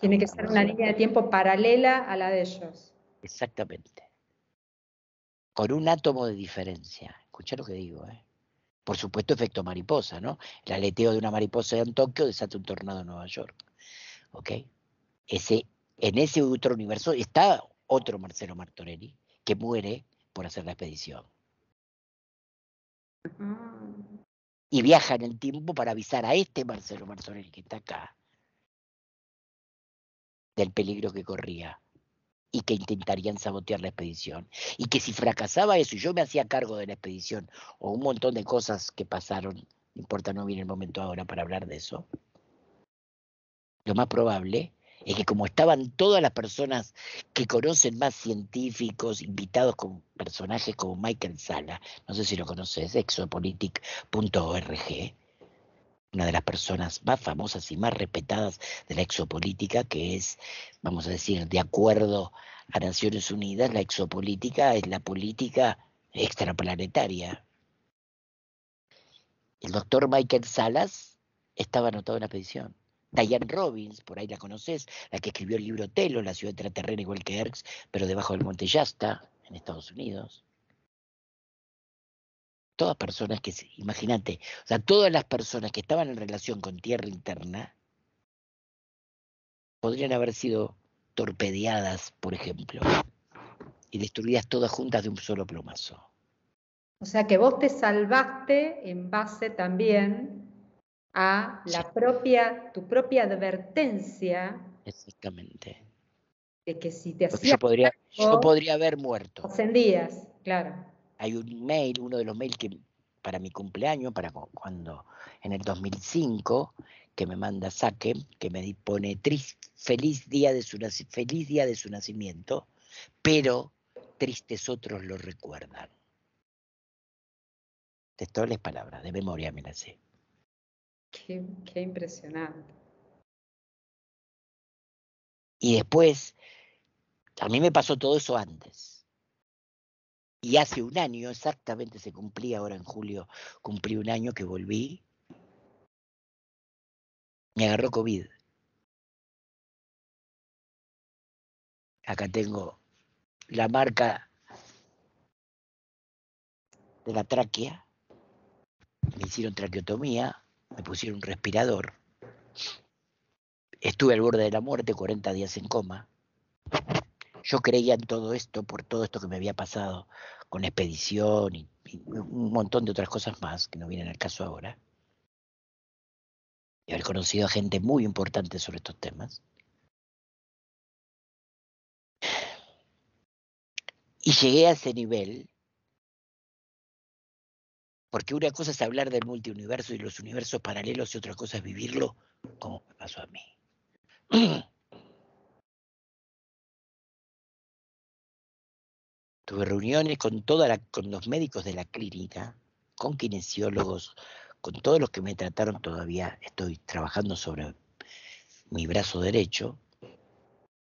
Tiene que ser una línea de tiempo paralela a la de ellos. Exactamente. Con un átomo de diferencia. Escucha lo que digo, ¿eh? Por supuesto, efecto mariposa, ¿no? El aleteo de una mariposa en Tokio desata un tornado en Nueva York. ¿Ok? en ese otro universo está otro Marcelo Martorelli que muere por hacer la expedición. Mm. Y viaja en el tiempo para avisar a este Marcelo Martorelli que está acá del peligro que corría y que intentarían sabotear la expedición. Y que si fracasaba eso y yo me hacía cargo de la expedición o un montón de cosas que pasaron, no importa, no viene el momento ahora para hablar de eso, lo más probable es que como estaban todas las personas que conocen más científicos, invitados con personajes como Michael Salas, no sé si lo conoces, exopolitic.org, una de las personas más famosas y más respetadas de la exopolítica, que es, vamos a decir, de acuerdo a Naciones Unidas, la exopolítica es la política extraplanetaria. El doctor Michael Salas estaba anotado en la petición. Diane Robbins, por ahí la conoces, la que escribió el libro Telo, La ciudad extraterrena igual que Erx, pero debajo del monte Yasta, en Estados Unidos. Todas personas que, imagínate, o sea, todas las personas que estaban en relación con Tierra Interna podrían haber sido torpedeadas, por ejemplo, y destruidas todas juntas de un solo plomazo. O sea que vos te salvaste en base también a la propia, tu propia advertencia. Exactamente. De que si te hacías. Yo podría, haber muerto. claro. Hay un mail uno de los mails que para mi cumpleaños, para cuando en el 2005, que me manda Saque, que me pone triste feliz, día de su, feliz día de su nacimiento, pero tristes otros lo recuerdan. las palabras, de memoria me las sé. Qué, impresionante. Y después, a mí me pasó todo eso antes. Y hace un año, exactamente se cumplía ahora en julio, cumplí un año que volví. Me agarró COVID. Acá tengo la marca de la tráquea. Me hicieron traqueotomía me pusieron un respirador, estuve al borde de la muerte, 40 días en coma. Yo creía en todo esto, por todo esto que me había pasado con expedición y, un montón de otras cosas más que no vienen al caso ahora. Y haber conocido a gente muy importante sobre estos temas. Y llegué a ese nivel porque una cosa es hablar del multiuniverso y los universos paralelos y otra cosa es vivirlo como me pasó a mí. [clears throat] Tuve reuniones con, toda la, con los médicos de la clínica, con kinesiólogos, con todos los que me trataron todavía. Estoy trabajando sobre mi brazo derecho.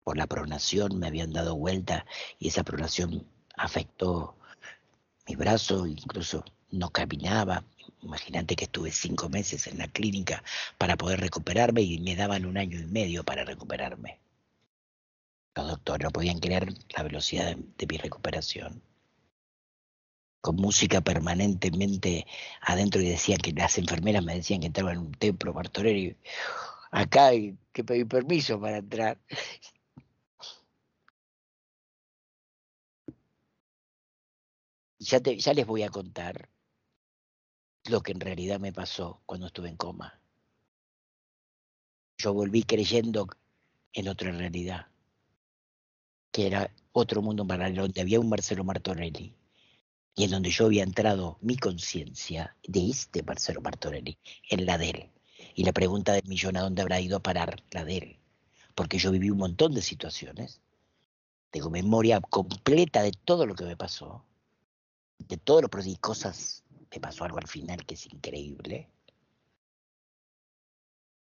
Por la pronación me habían dado vuelta y esa pronación afectó mi brazo, incluso no caminaba. Imagínate que estuve cinco meses en la clínica para poder recuperarme y me daban un año y medio para recuperarme. Los doctores no podían creer la velocidad de, mi recuperación. Con música permanentemente adentro y decían que las enfermeras me decían que entraba en un templo martorero y acá hay que pedir permiso para entrar. [laughs] Ya, ya, les voy a contar lo que en realidad me pasó cuando estuve en coma. Yo volví creyendo en otra realidad, que era otro mundo paralelo, donde había un Marcelo Martorelli, y en donde yo había entrado mi conciencia de este Marcelo Martorelli, en la de él. Y la pregunta del millón a dónde habrá ido a parar la de él, porque yo viví un montón de situaciones, tengo memoria completa de todo lo que me pasó, de todos los procesos y cosas me pasó algo al final que es increíble,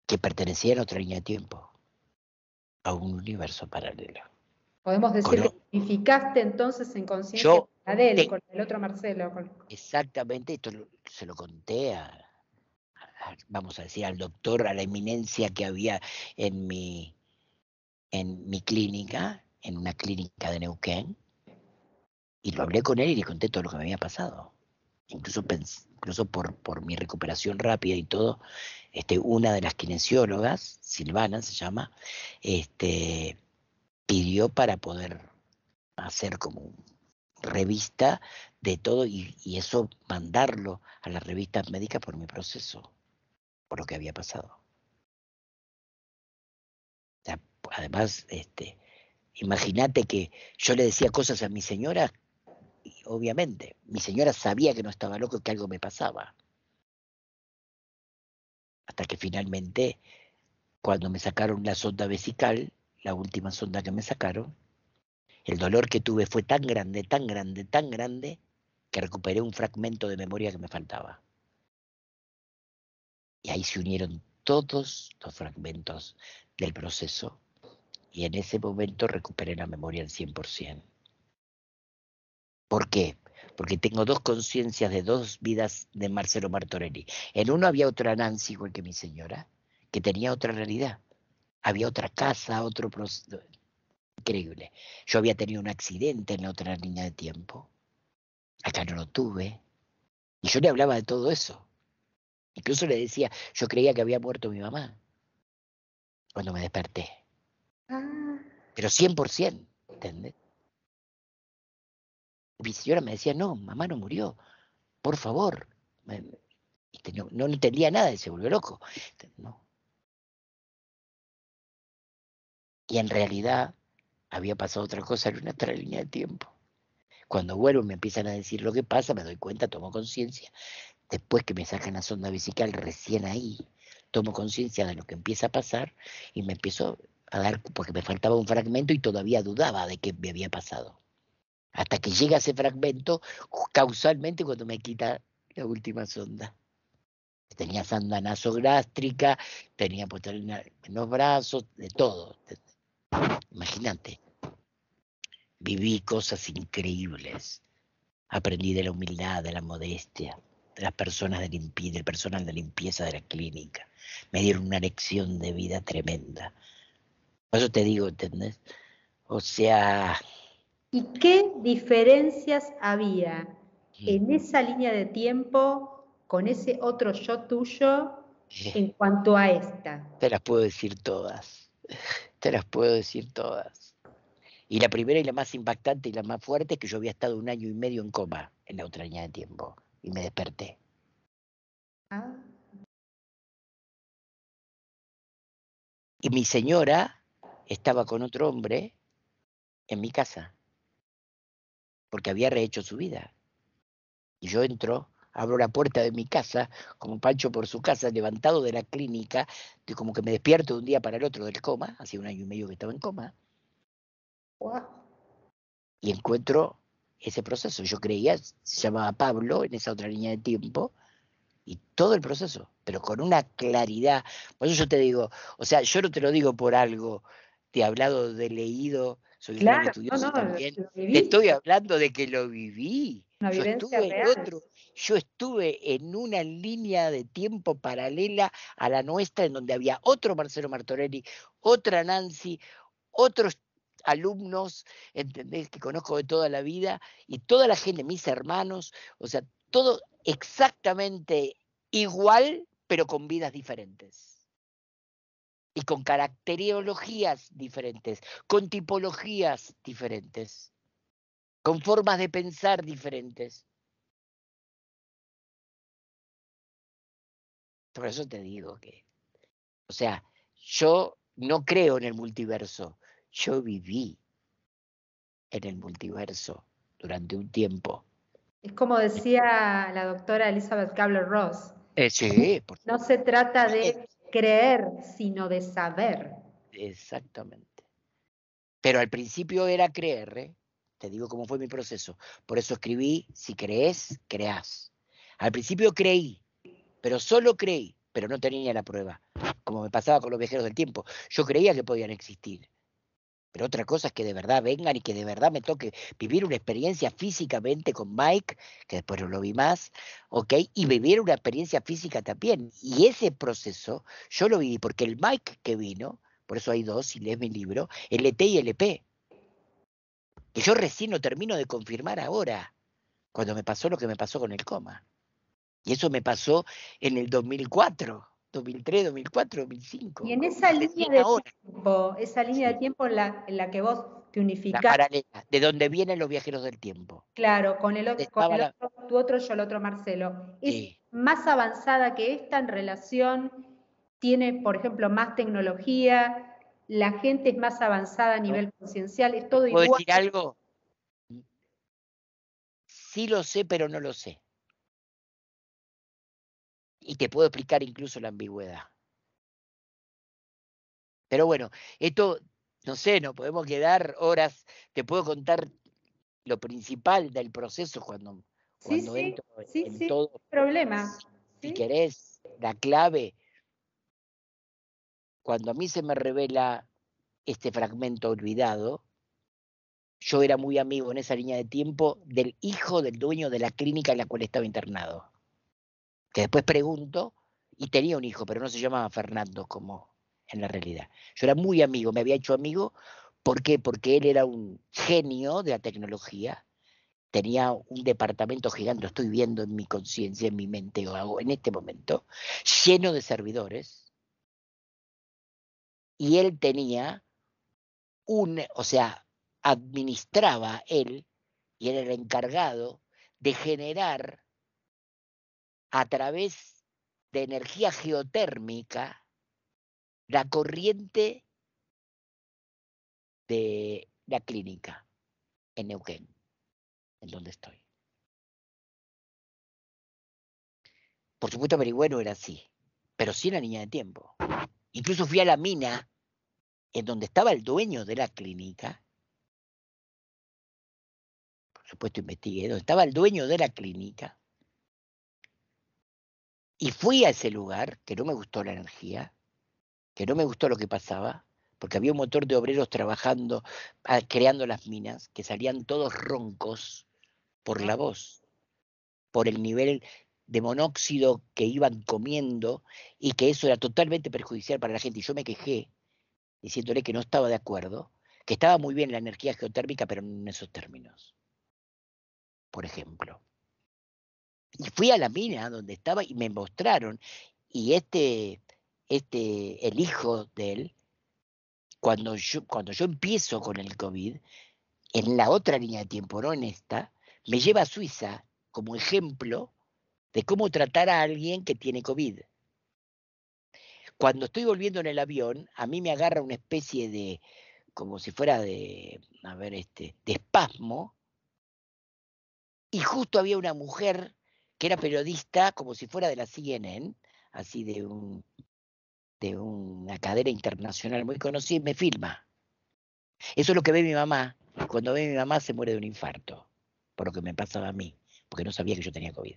que pertenecía en otra línea de tiempo, a un universo paralelo. Podemos decir que unificaste entonces en conciencia con con el otro Marcelo. Exactamente, esto se lo conté a, vamos a decir, al doctor, a la eminencia que había en mi, en mi clínica, en una clínica de Neuquén, y lo hablé con él y le conté todo lo que me había pasado incluso, por, por mi recuperación rápida y todo, este, una de las kinesiólogas, Silvana se llama, este, pidió para poder hacer como revista de todo y, eso mandarlo a las revistas médicas por mi proceso, por lo que había pasado. además, este, imagínate que yo le decía cosas a mi señora obviamente. Mi señora sabía que no estaba loco que algo me pasaba. Hasta que finalmente, cuando me sacaron la sonda vesical, la última sonda que me sacaron, el dolor que tuve fue tan grande, tan grande, tan grande, que recuperé un fragmento de memoria que me faltaba. Y ahí se unieron todos los fragmentos del proceso y en ese momento recuperé la memoria al 100%. ¿Por qué? Porque tengo dos conciencias de dos vidas de Marcelo Martorelli. En uno había otra Nancy, igual que mi señora, que tenía otra realidad. Había otra casa, otro Increíble. Yo había tenido un accidente en la otra línea de tiempo. Acá no lo tuve. Y yo le hablaba de todo eso. Incluso le decía, yo creía que había muerto mi mamá cuando me desperté. Ah. Pero 100%, ¿entendés? mi señora me decía, no, mamá no murió, por favor. no, le entendía nada y se volvió loco. Este, y en realidad había pasado otra cosa en una otra línea de tiempo. Cuando vuelvo me empiezan a decir lo que pasa, me doy cuenta, tomo conciencia. Después que me sacan la sonda vesical, recién ahí tomo conciencia de lo que empieza a pasar y me empiezo a dar, porque me faltaba un fragmento y todavía dudaba de qué me había pasado hasta que llega ese fragmento, causalmente cuando me quita la última sonda. Tenía sonda nasogástrica, tenía en los brazos, de todo. Imagínate, viví cosas increíbles. Aprendí de la humildad, de la modestia, de las personas de limpieza, del personal de limpieza de la clínica. Me dieron una lección de vida tremenda. Por eso te digo, ¿entendés? O sea, ¿Y qué diferencias había mm. en esa línea de tiempo con ese otro yo tuyo en cuanto a esta? Te las puedo decir todas, [laughs] te las puedo decir todas. Y la primera y la más impactante y la más fuerte es que yo había estado un año y medio en coma en la otra línea de tiempo y me desperté. Ah. Y mi señora estaba con otro hombre en mi casa porque había rehecho su vida. Y yo entro, abro la puerta de mi casa, como Pancho por su casa, levantado de la clínica, como que me despierto de un día para el otro del coma, hace un año y medio que estaba en coma, y encuentro ese proceso. Yo creía, se llamaba Pablo en esa otra línea de tiempo, y todo el proceso, pero con una claridad. Por eso yo te digo, o sea, yo no te lo digo por algo, te he hablado, de leído, soy también. estoy hablando de que lo viví. yo estuve en otro, yo estuve en una línea de tiempo paralela a la nuestra, en donde había otro Marcelo Martorelli, otra Nancy, otros alumnos, ¿entendés? Que conozco de toda la vida, y toda la gente, mis hermanos, o sea, todo exactamente igual, pero con vidas diferentes y con caracteriologías diferentes, con tipologías diferentes, con formas de pensar diferentes. Por eso te digo que, o sea, yo no creo en el multiverso, yo viví en el multiverso durante un tiempo. Es como decía la doctora Elizabeth cabler Ross. Eh, sí, por... No se trata de creer, sino de saber. Exactamente. Pero al principio era creer, ¿eh? te digo cómo fue mi proceso. Por eso escribí, si crees, creas Al principio creí, pero solo creí, pero no tenía la prueba, como me pasaba con los viajeros del tiempo. Yo creía que podían existir, pero otra cosa es que de verdad vengan y que de verdad me toque vivir una experiencia físicamente con Mike, que después no lo vi más, ¿ok? Y vivir una experiencia física también. Y ese proceso yo lo viví porque el Mike que vino, por eso hay dos, y lees mi libro, LT e y LP, e que yo recién lo termino de confirmar ahora, cuando me pasó lo que me pasó con el coma. Y eso me pasó en el 2004. 2003, 2004, 2005. Y en esa línea de tiempo, esa línea de tiempo en la, que vos te unificás. La paralela, de donde vienen los viajeros del tiempo. Claro, con el, otro, con otro tu otro, yo el otro Marcelo. Es más avanzada que esta en relación, tiene, por ejemplo, más tecnología, la gente es más avanzada a nivel conciencial, es todo ¿Puedo decir algo? Sí lo sé, pero no lo sé y te puedo explicar incluso la ambigüedad. Pero bueno, esto, no sé, no podemos quedar horas, te puedo contar lo principal del proceso cuando, cuando entro en sí, todo. Problema. Si querés, la clave, cuando a mí se me revela este fragmento olvidado, yo era muy amigo en esa línea de tiempo del hijo del dueño de la clínica en la cual estaba internado después pregunto, y tenía un hijo, pero no se llamaba Fernando como en la realidad. Yo era muy amigo, me había hecho amigo, ¿por qué? Porque él era un genio de la tecnología, tenía un departamento gigante, estoy viendo en mi conciencia, en mi mente, o hago en este momento, lleno de servidores, y él tenía un, o sea, administraba él, y él era el encargado de generar a través de energía geotérmica la corriente de la clínica en Neuquén, en donde estoy. Por supuesto, no era así, pero sí la niña de tiempo. Incluso fui a la mina en donde estaba el dueño de la clínica. Por supuesto, investigué, donde estaba el dueño de la clínica. Y fui a ese lugar, que no me gustó la energía, que no me gustó lo que pasaba, porque había un motor de obreros trabajando, ah, creando las minas, que salían todos roncos por la voz, por el nivel de monóxido que iban comiendo y que eso era totalmente perjudicial para la gente. Y yo me quejé diciéndole que no estaba de acuerdo, que estaba muy bien la energía geotérmica, pero no en esos términos, por ejemplo. Y fui a la mina donde estaba y me mostraron. Y este, este, el hijo de él, cuando yo, cuando yo empiezo con el COVID, en la otra línea de tiempo, no en esta, me lleva a Suiza como ejemplo de cómo tratar a alguien que tiene COVID. Cuando estoy volviendo en el avión, a mí me agarra una especie de, como si fuera de, a ver, este, de espasmo, y justo había una mujer que era periodista como si fuera de la CNN, así de, un, de una cadena internacional muy conocida, y me filma. Eso es lo que ve mi mamá. Cuando ve mi mamá se muere de un infarto, por lo que me pasaba a mí, porque no sabía que yo tenía COVID.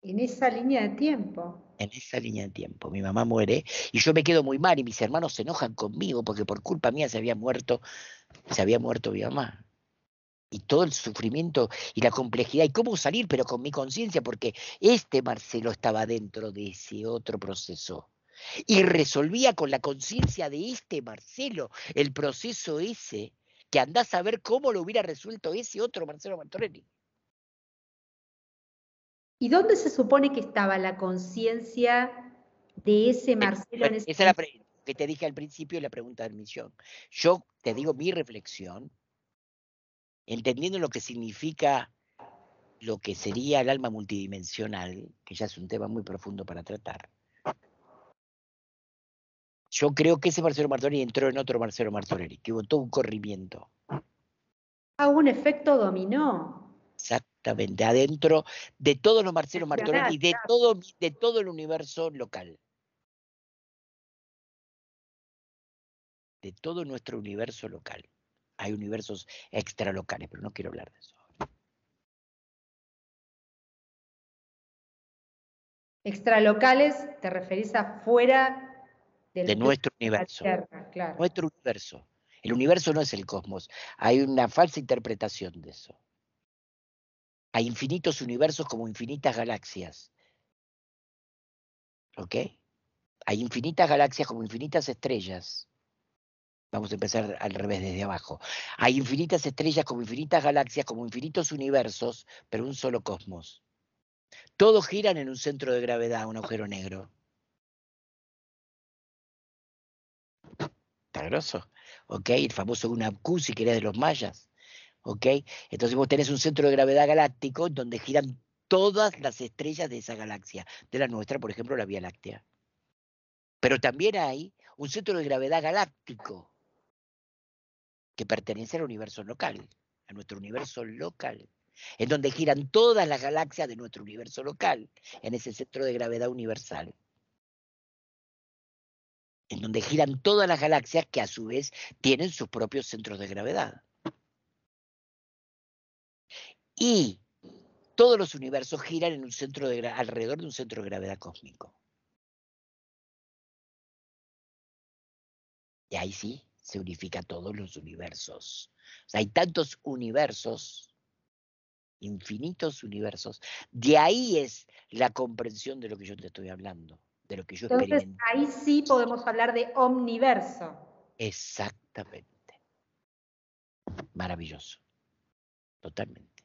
En esa línea de tiempo. En esa línea de tiempo. Mi mamá muere y yo me quedo muy mal y mis hermanos se enojan conmigo porque por culpa mía se había muerto, se había muerto mi mamá y todo el sufrimiento y la complejidad y cómo salir, pero con mi conciencia, porque este Marcelo estaba dentro de ese otro proceso. Y resolvía con la conciencia de este Marcelo el proceso ese, que andás a ver cómo lo hubiera resuelto ese otro Marcelo Martorelli. ¿Y dónde se supone que estaba la conciencia de ese Marcelo en ese Esa es la que te dije al principio la pregunta de admisión. Yo te digo mi reflexión, entendiendo lo que significa lo que sería el alma multidimensional, que ya es un tema muy profundo para tratar. Yo creo que ese Marcelo Martorelli entró en otro Marcelo Martorelli, que hubo todo un corrimiento. a ah, un efecto dominó. Exactamente, adentro de todos los Marcelo Martorelli, y de todo el universo local. De todo nuestro universo local hay universos extralocales, pero no quiero hablar de eso. Extralocales, te referís a fuera de nuestro universo. Nuestro universo. El universo no es el cosmos. Hay una falsa interpretación de eso. Hay infinitos universos como infinitas galaxias. ¿Ok? Hay infinitas galaxias como infinitas estrellas. Vamos a empezar al revés, desde abajo. Hay infinitas estrellas como infinitas galaxias, como infinitos universos, pero un solo cosmos. Todos giran en un centro de gravedad, un agujero negro. Está grosso. ¿Ok? El famoso Unabcusi si querés, de los mayas. ¿Ok? Entonces vos tenés un centro de gravedad galáctico donde giran todas las estrellas de esa galaxia, de la nuestra, por ejemplo, la Vía Láctea. Pero también hay un centro de gravedad galáctico que pertenece al universo local, a nuestro ah. universo local, en donde giran todas las galaxias de nuestro universo local, en ese centro de gravedad universal, en donde giran todas las galaxias que a su vez tienen sus propios centros de gravedad. Y todos los universos giran en un centro alrededor de un centro de gravedad cósmico. Y ahí sí, se unifica todos los universos. hay tantos universos, infinitos universos. De ahí es la comprensión de lo que yo te estoy hablando, de lo que yo Entonces, Ahí sí podemos hablar de omniverso. Exactamente. Maravilloso. Totalmente.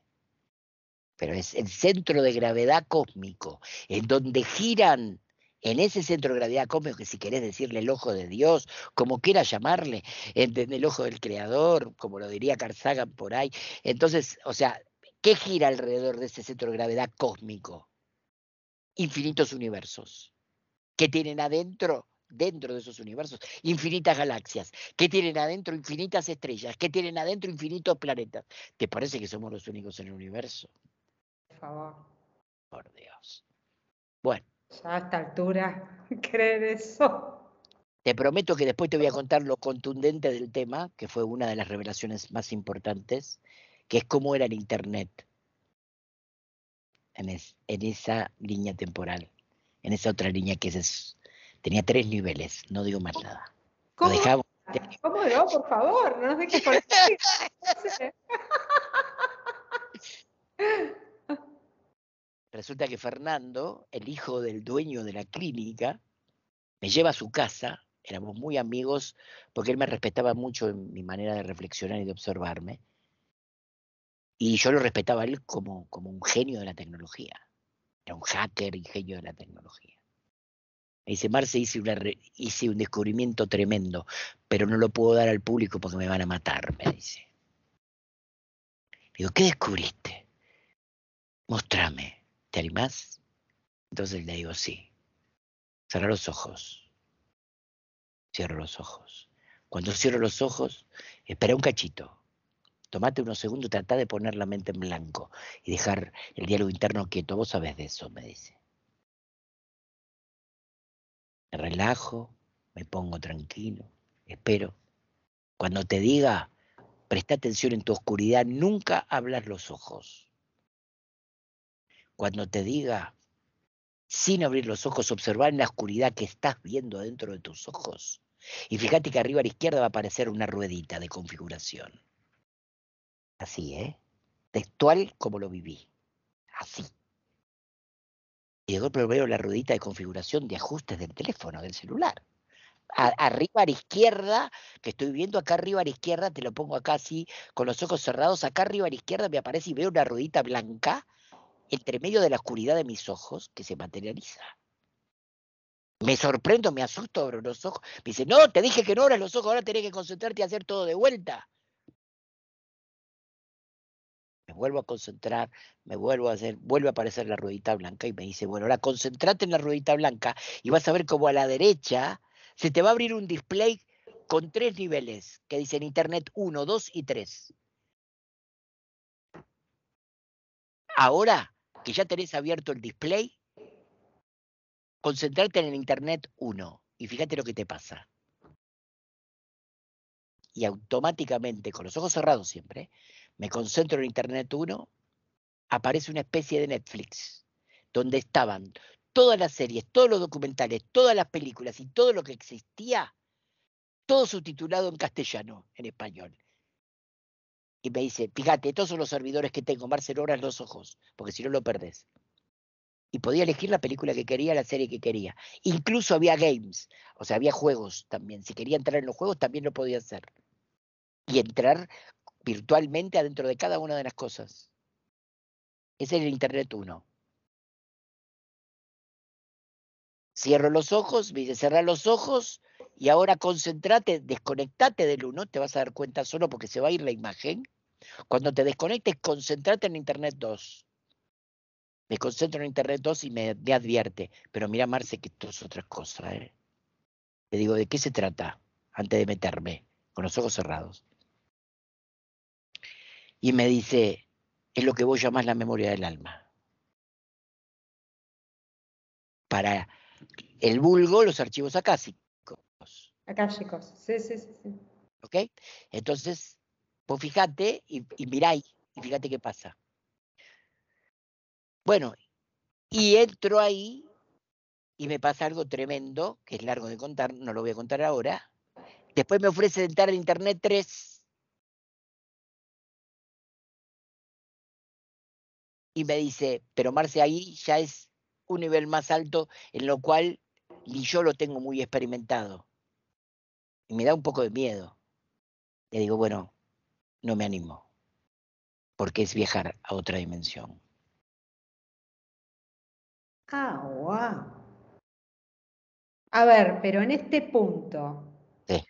Pero es el centro de gravedad cósmico, en donde giran en ese centro de gravedad cósmico, que si querés decirle el ojo de Dios, como quieras llamarle, el ojo del creador, como lo diría Karzagan por ahí. Entonces, o sea, ¿qué gira alrededor de ese centro de gravedad cósmico? Infinitos universos que tienen adentro dentro de esos universos, infinitas galaxias, que tienen adentro infinitas estrellas, que tienen adentro infinitos planetas. ¿Te parece que somos los únicos en el universo? Por favor. Por Dios. Bueno, ya a esta altura [laughs] crees eso. Te prometo que después te voy a contar lo contundente del tema, que fue una de las revelaciones más importantes, que es cómo era el Internet en, esa línea temporal, en esa otra línea que es, tenía tres niveles, no digo más nada. ¿Cómo? ¿Cómo no? Por favor, no [laughs] sé qué por resulta que Fernando, el hijo del dueño de la clínica, me lleva a su casa, éramos muy amigos, porque él me respetaba mucho en mi manera de reflexionar y de observarme, y yo lo respetaba a él como, como un genio de la tecnología, era un hacker y genio de la tecnología. Me dice, Marce, hice, hice un descubrimiento tremendo, pero no lo puedo dar al público porque me van a matar, me dice. Digo, ¿qué descubriste? Mostrame. ¿te animás? Entonces le digo, sí. Cerrar los ojos. Cierro los ojos. Cuando cierro los ojos, espera un cachito. Tomate unos segundos, trata de poner la mente en blanco y dejar el diálogo interno quieto. Vos sabés de eso, me dice. Me relajo, me pongo tranquilo, espero. Cuando te diga, presta atención en tu oscuridad, nunca hablas los ojos cuando te diga, sin abrir los ojos, observar en la oscuridad que estás viendo dentro de tus ojos. Y fíjate que arriba a la izquierda va a aparecer una ruedita de configuración. Así, ¿eh? Textual como lo viví. Así. Y de golpe veo la ruedita de configuración de ajustes del teléfono, del celular. arriba a la izquierda, que estoy viendo acá arriba a la izquierda, te lo pongo acá así, con los ojos cerrados, acá arriba a la izquierda me aparece y veo una ruedita blanca entre medio de la oscuridad de mis ojos que se materializa. Me sorprendo, me asusto, abro los ojos. Me dice, no, te dije que no abras los ojos, ahora tenés que concentrarte y hacer todo de vuelta. Me vuelvo a concentrar, me vuelvo a hacer, vuelve a aparecer la ruedita blanca y me dice, bueno, ahora concentrate en la ruedita blanca y vas a ver como a la derecha se te va a abrir un display con tres niveles que dicen Internet 1, 2 y 3. Ahora que ya tenés abierto el display, concentrarte en el Internet 1 y fíjate lo que te pasa. Y automáticamente, con los ojos cerrados siempre, me concentro en Internet 1, aparece una especie de Netflix, donde estaban todas las series, todos los documentales, todas las películas y todo lo que existía, todo subtitulado en castellano, en español y me dice, fíjate, todos son los servidores que tengo, Marcelo los ojos, porque si no lo perdés. Y podía elegir la película que quería, la serie que quería. Incluso había games, o sea, había juegos también. Si quería entrar en los juegos, también lo podía hacer. Y entrar virtualmente adentro de cada una de las cosas. Ese es el Internet 1. Cierro los ojos, me dice, cierra los ojos y ahora concéntrate, desconectate del uno, te vas a dar cuenta solo porque se va a ir la imagen. Cuando te desconectes, concéntrate en Internet 2. Me concentro en Internet 2 y me, advierte, pero mira Marce que esto es otra cosa. ¿eh? Le digo, ¿de qué se trata? Antes de meterme, con los ojos cerrados. Y me dice, es lo que a llamar la memoria del alma. Para el vulgo, los archivos acásicos. Acásicos, sí, sí, sí. ¿Ok? Entonces, pues fíjate y, y miráis y fíjate qué pasa. Bueno, y entro ahí y me pasa algo tremendo, que es largo de contar, no lo voy a contar ahora. Después me ofrece entrar al Internet 3. Y me dice, pero Marce, ahí ya es un nivel más alto en lo cual y yo lo tengo muy experimentado. Y me da un poco de miedo. Le digo, bueno, no me animo, porque es viajar a otra dimensión. Ah, wow. A ver, pero en este punto. Sí.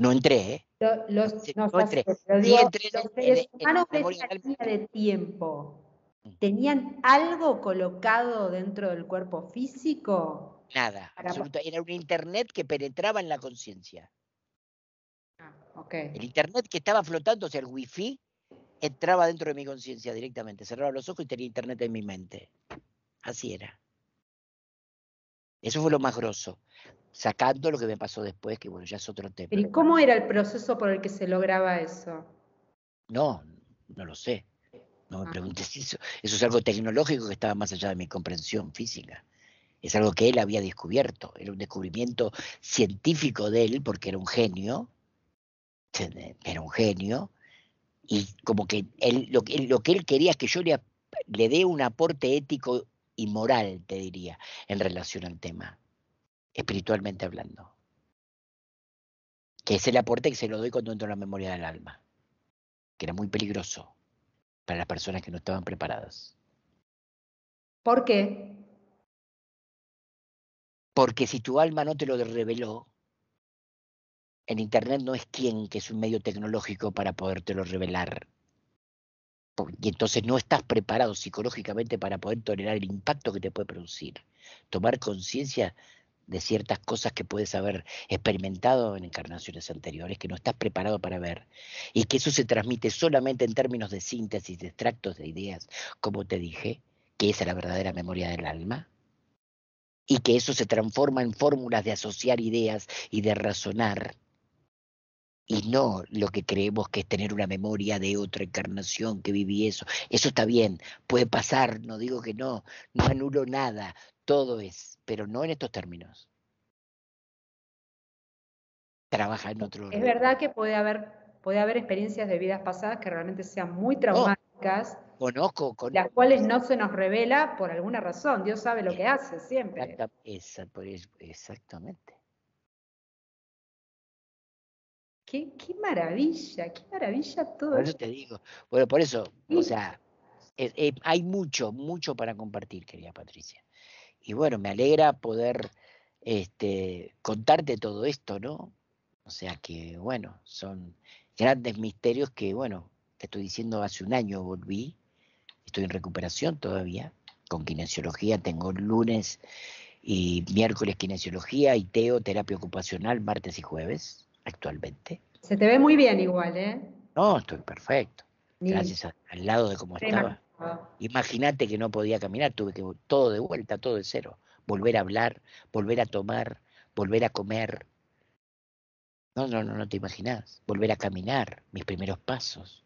No entré, ¿eh? Los, no, entré. humanos de tiempo. ¿Tenían algo colocado dentro del cuerpo físico? Nada, Era un Internet que penetraba en la conciencia. Ah, okay. El Internet que estaba flotando, o sea, el wifi, entraba dentro de mi conciencia directamente. Cerraba los ojos y tenía Internet en mi mente. Así era. Eso fue lo más grosso, sacando lo que me pasó después, que bueno, ya es otro tema. ¿Y cómo era el proceso por el que se lograba eso? No, no lo sé me preguntes [laughs] eso. Eso es algo tecnológico que estaba más allá de mi comprensión física. Es algo que él había descubierto. Era un descubrimiento científico de él porque era un genio. Era un genio. Y como que él, lo, que, él quería es que yo le, le dé un aporte ético y moral, te diría, en relación al tema, espiritualmente hablando. Que es el aporte que se lo doy cuando entro en la memoria del alma, que era muy peligroso para las personas que no estaban preparadas. ¿Por qué? Porque si tu alma no te lo reveló, el Internet no es quien, que es un medio tecnológico para podértelo revelar. Y entonces no estás preparado psicológicamente para poder tolerar el impacto que te puede producir. Tomar conciencia de ciertas cosas que puedes haber experimentado en encarnaciones anteriores, que no estás preparado para ver, y que eso se transmite solamente en términos de síntesis, de extractos de ideas, como te dije, que esa es la verdadera memoria del alma, y que eso se transforma en fórmulas de asociar ideas y de razonar, y no lo que creemos que es tener una memoria de otra encarnación que viví eso. Eso está bien, puede pasar, no digo que no, no anulo nada, todo es, pero no en estos términos. Trabaja en otro. Es verdad que puede haber, puede haber experiencias de vidas pasadas que realmente sean muy oh, traumáticas. conozco, conozco, Las cuales no se nos revela por alguna razón. Dios sabe lo que hace siempre. Pues, exactamente. Qué, maravilla, qué maravilla todo. eso te digo. Bueno, por eso, o sea, hay mucho, mucho para compartir, querida Patricia y bueno, me alegra poder este, contarte todo esto, ¿no? O sea que, bueno, son grandes misterios que, bueno, te estoy diciendo, hace un año volví, estoy en recuperación todavía, con kinesiología, tengo lunes y miércoles kinesiología y teo, terapia ocupacional, martes y jueves, actualmente. Se te ve muy bien igual, ¿eh? No, estoy perfecto. Gracias al lado de cómo estaba. Ah. Imagínate que no podía caminar, tuve que todo de vuelta, todo de cero. Volver a hablar, volver a tomar, volver a comer. No, no, no, no te imaginas. Volver a caminar, mis primeros pasos.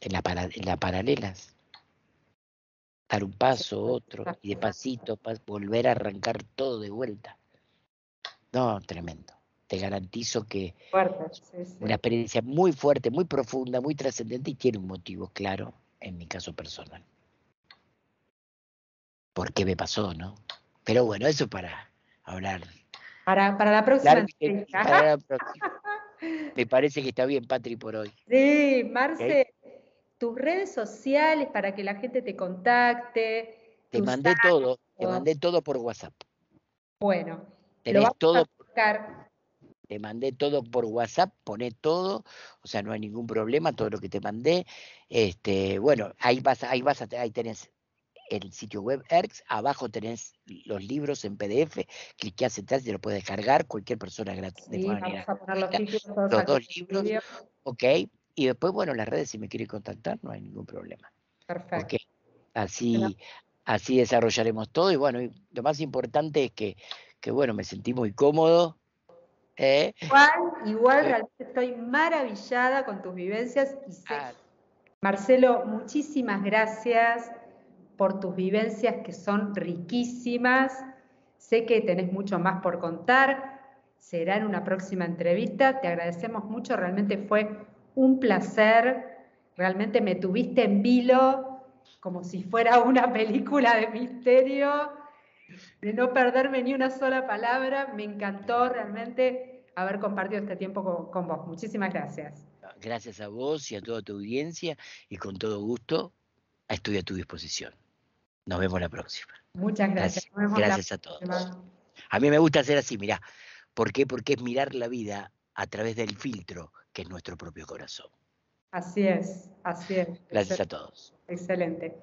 En, la en las paralelas. Dar un paso, otro, y de pasito, volver a arrancar todo de vuelta. No, tremendo te garantizo que una experiencia muy fuerte, muy profunda, muy trascendente y tiene un motivo claro en mi caso personal. ¿Por qué me pasó, no? Pero bueno, eso para hablar. Para, para la próxima. [laughs] me parece que está bien, Patri, por hoy. Sí, Marce, tus redes sociales para que la gente te contacte. Te mandé todo, te mandé todo por WhatsApp. Bueno, lo todo. A buscar te mandé todo por WhatsApp, poné todo, o sea, no hay ningún problema, todo lo que te mandé. Este, bueno, ahí vas, ahí vas, ahí tenés el sitio web ERX, abajo tenés los libros en PDF, cliqueás que y te lo puedes cargar, cualquier persona gratis. de manera los, dos libros, ok, y después, bueno, las redes si me quiere contactar, no hay ningún problema. Perfecto. Así, así desarrollaremos todo y bueno, lo más importante es que, que bueno, me sentí muy cómodo, ¿Eh? Igual, eh. realmente estoy maravillada con tus vivencias ah. Marcelo, muchísimas gracias por tus vivencias que son riquísimas. Sé que tenés mucho más por contar. Será en una próxima entrevista. Te agradecemos mucho. Realmente fue un placer. Realmente me tuviste en vilo como si fuera una película de misterio de no perderme ni una sola palabra. Me encantó realmente haber compartido este tiempo con, vos. Muchísimas gracias. Gracias a vos y a toda tu audiencia y con todo gusto estoy a tu disposición. Nos vemos la próxima. Muchas gracias. Gracias, a todos. A mí me gusta hacer así, mirá. ¿Por qué? Porque es mirar la vida a través del filtro que es nuestro propio corazón. Así es, así es. Gracias a todos. Excelente.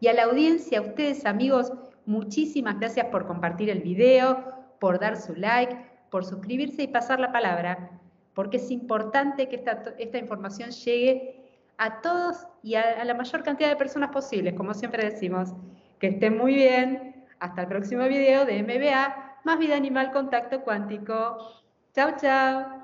Y a la audiencia, a ustedes amigos, Muchísimas gracias por compartir el video, por dar su like, por suscribirse y pasar la palabra, porque es importante que esta, información llegue a todos y a, la mayor cantidad de personas posibles, como siempre decimos. Que estén muy bien. Hasta el próximo video de MBA, más vida animal, contacto cuántico. Chao, chao.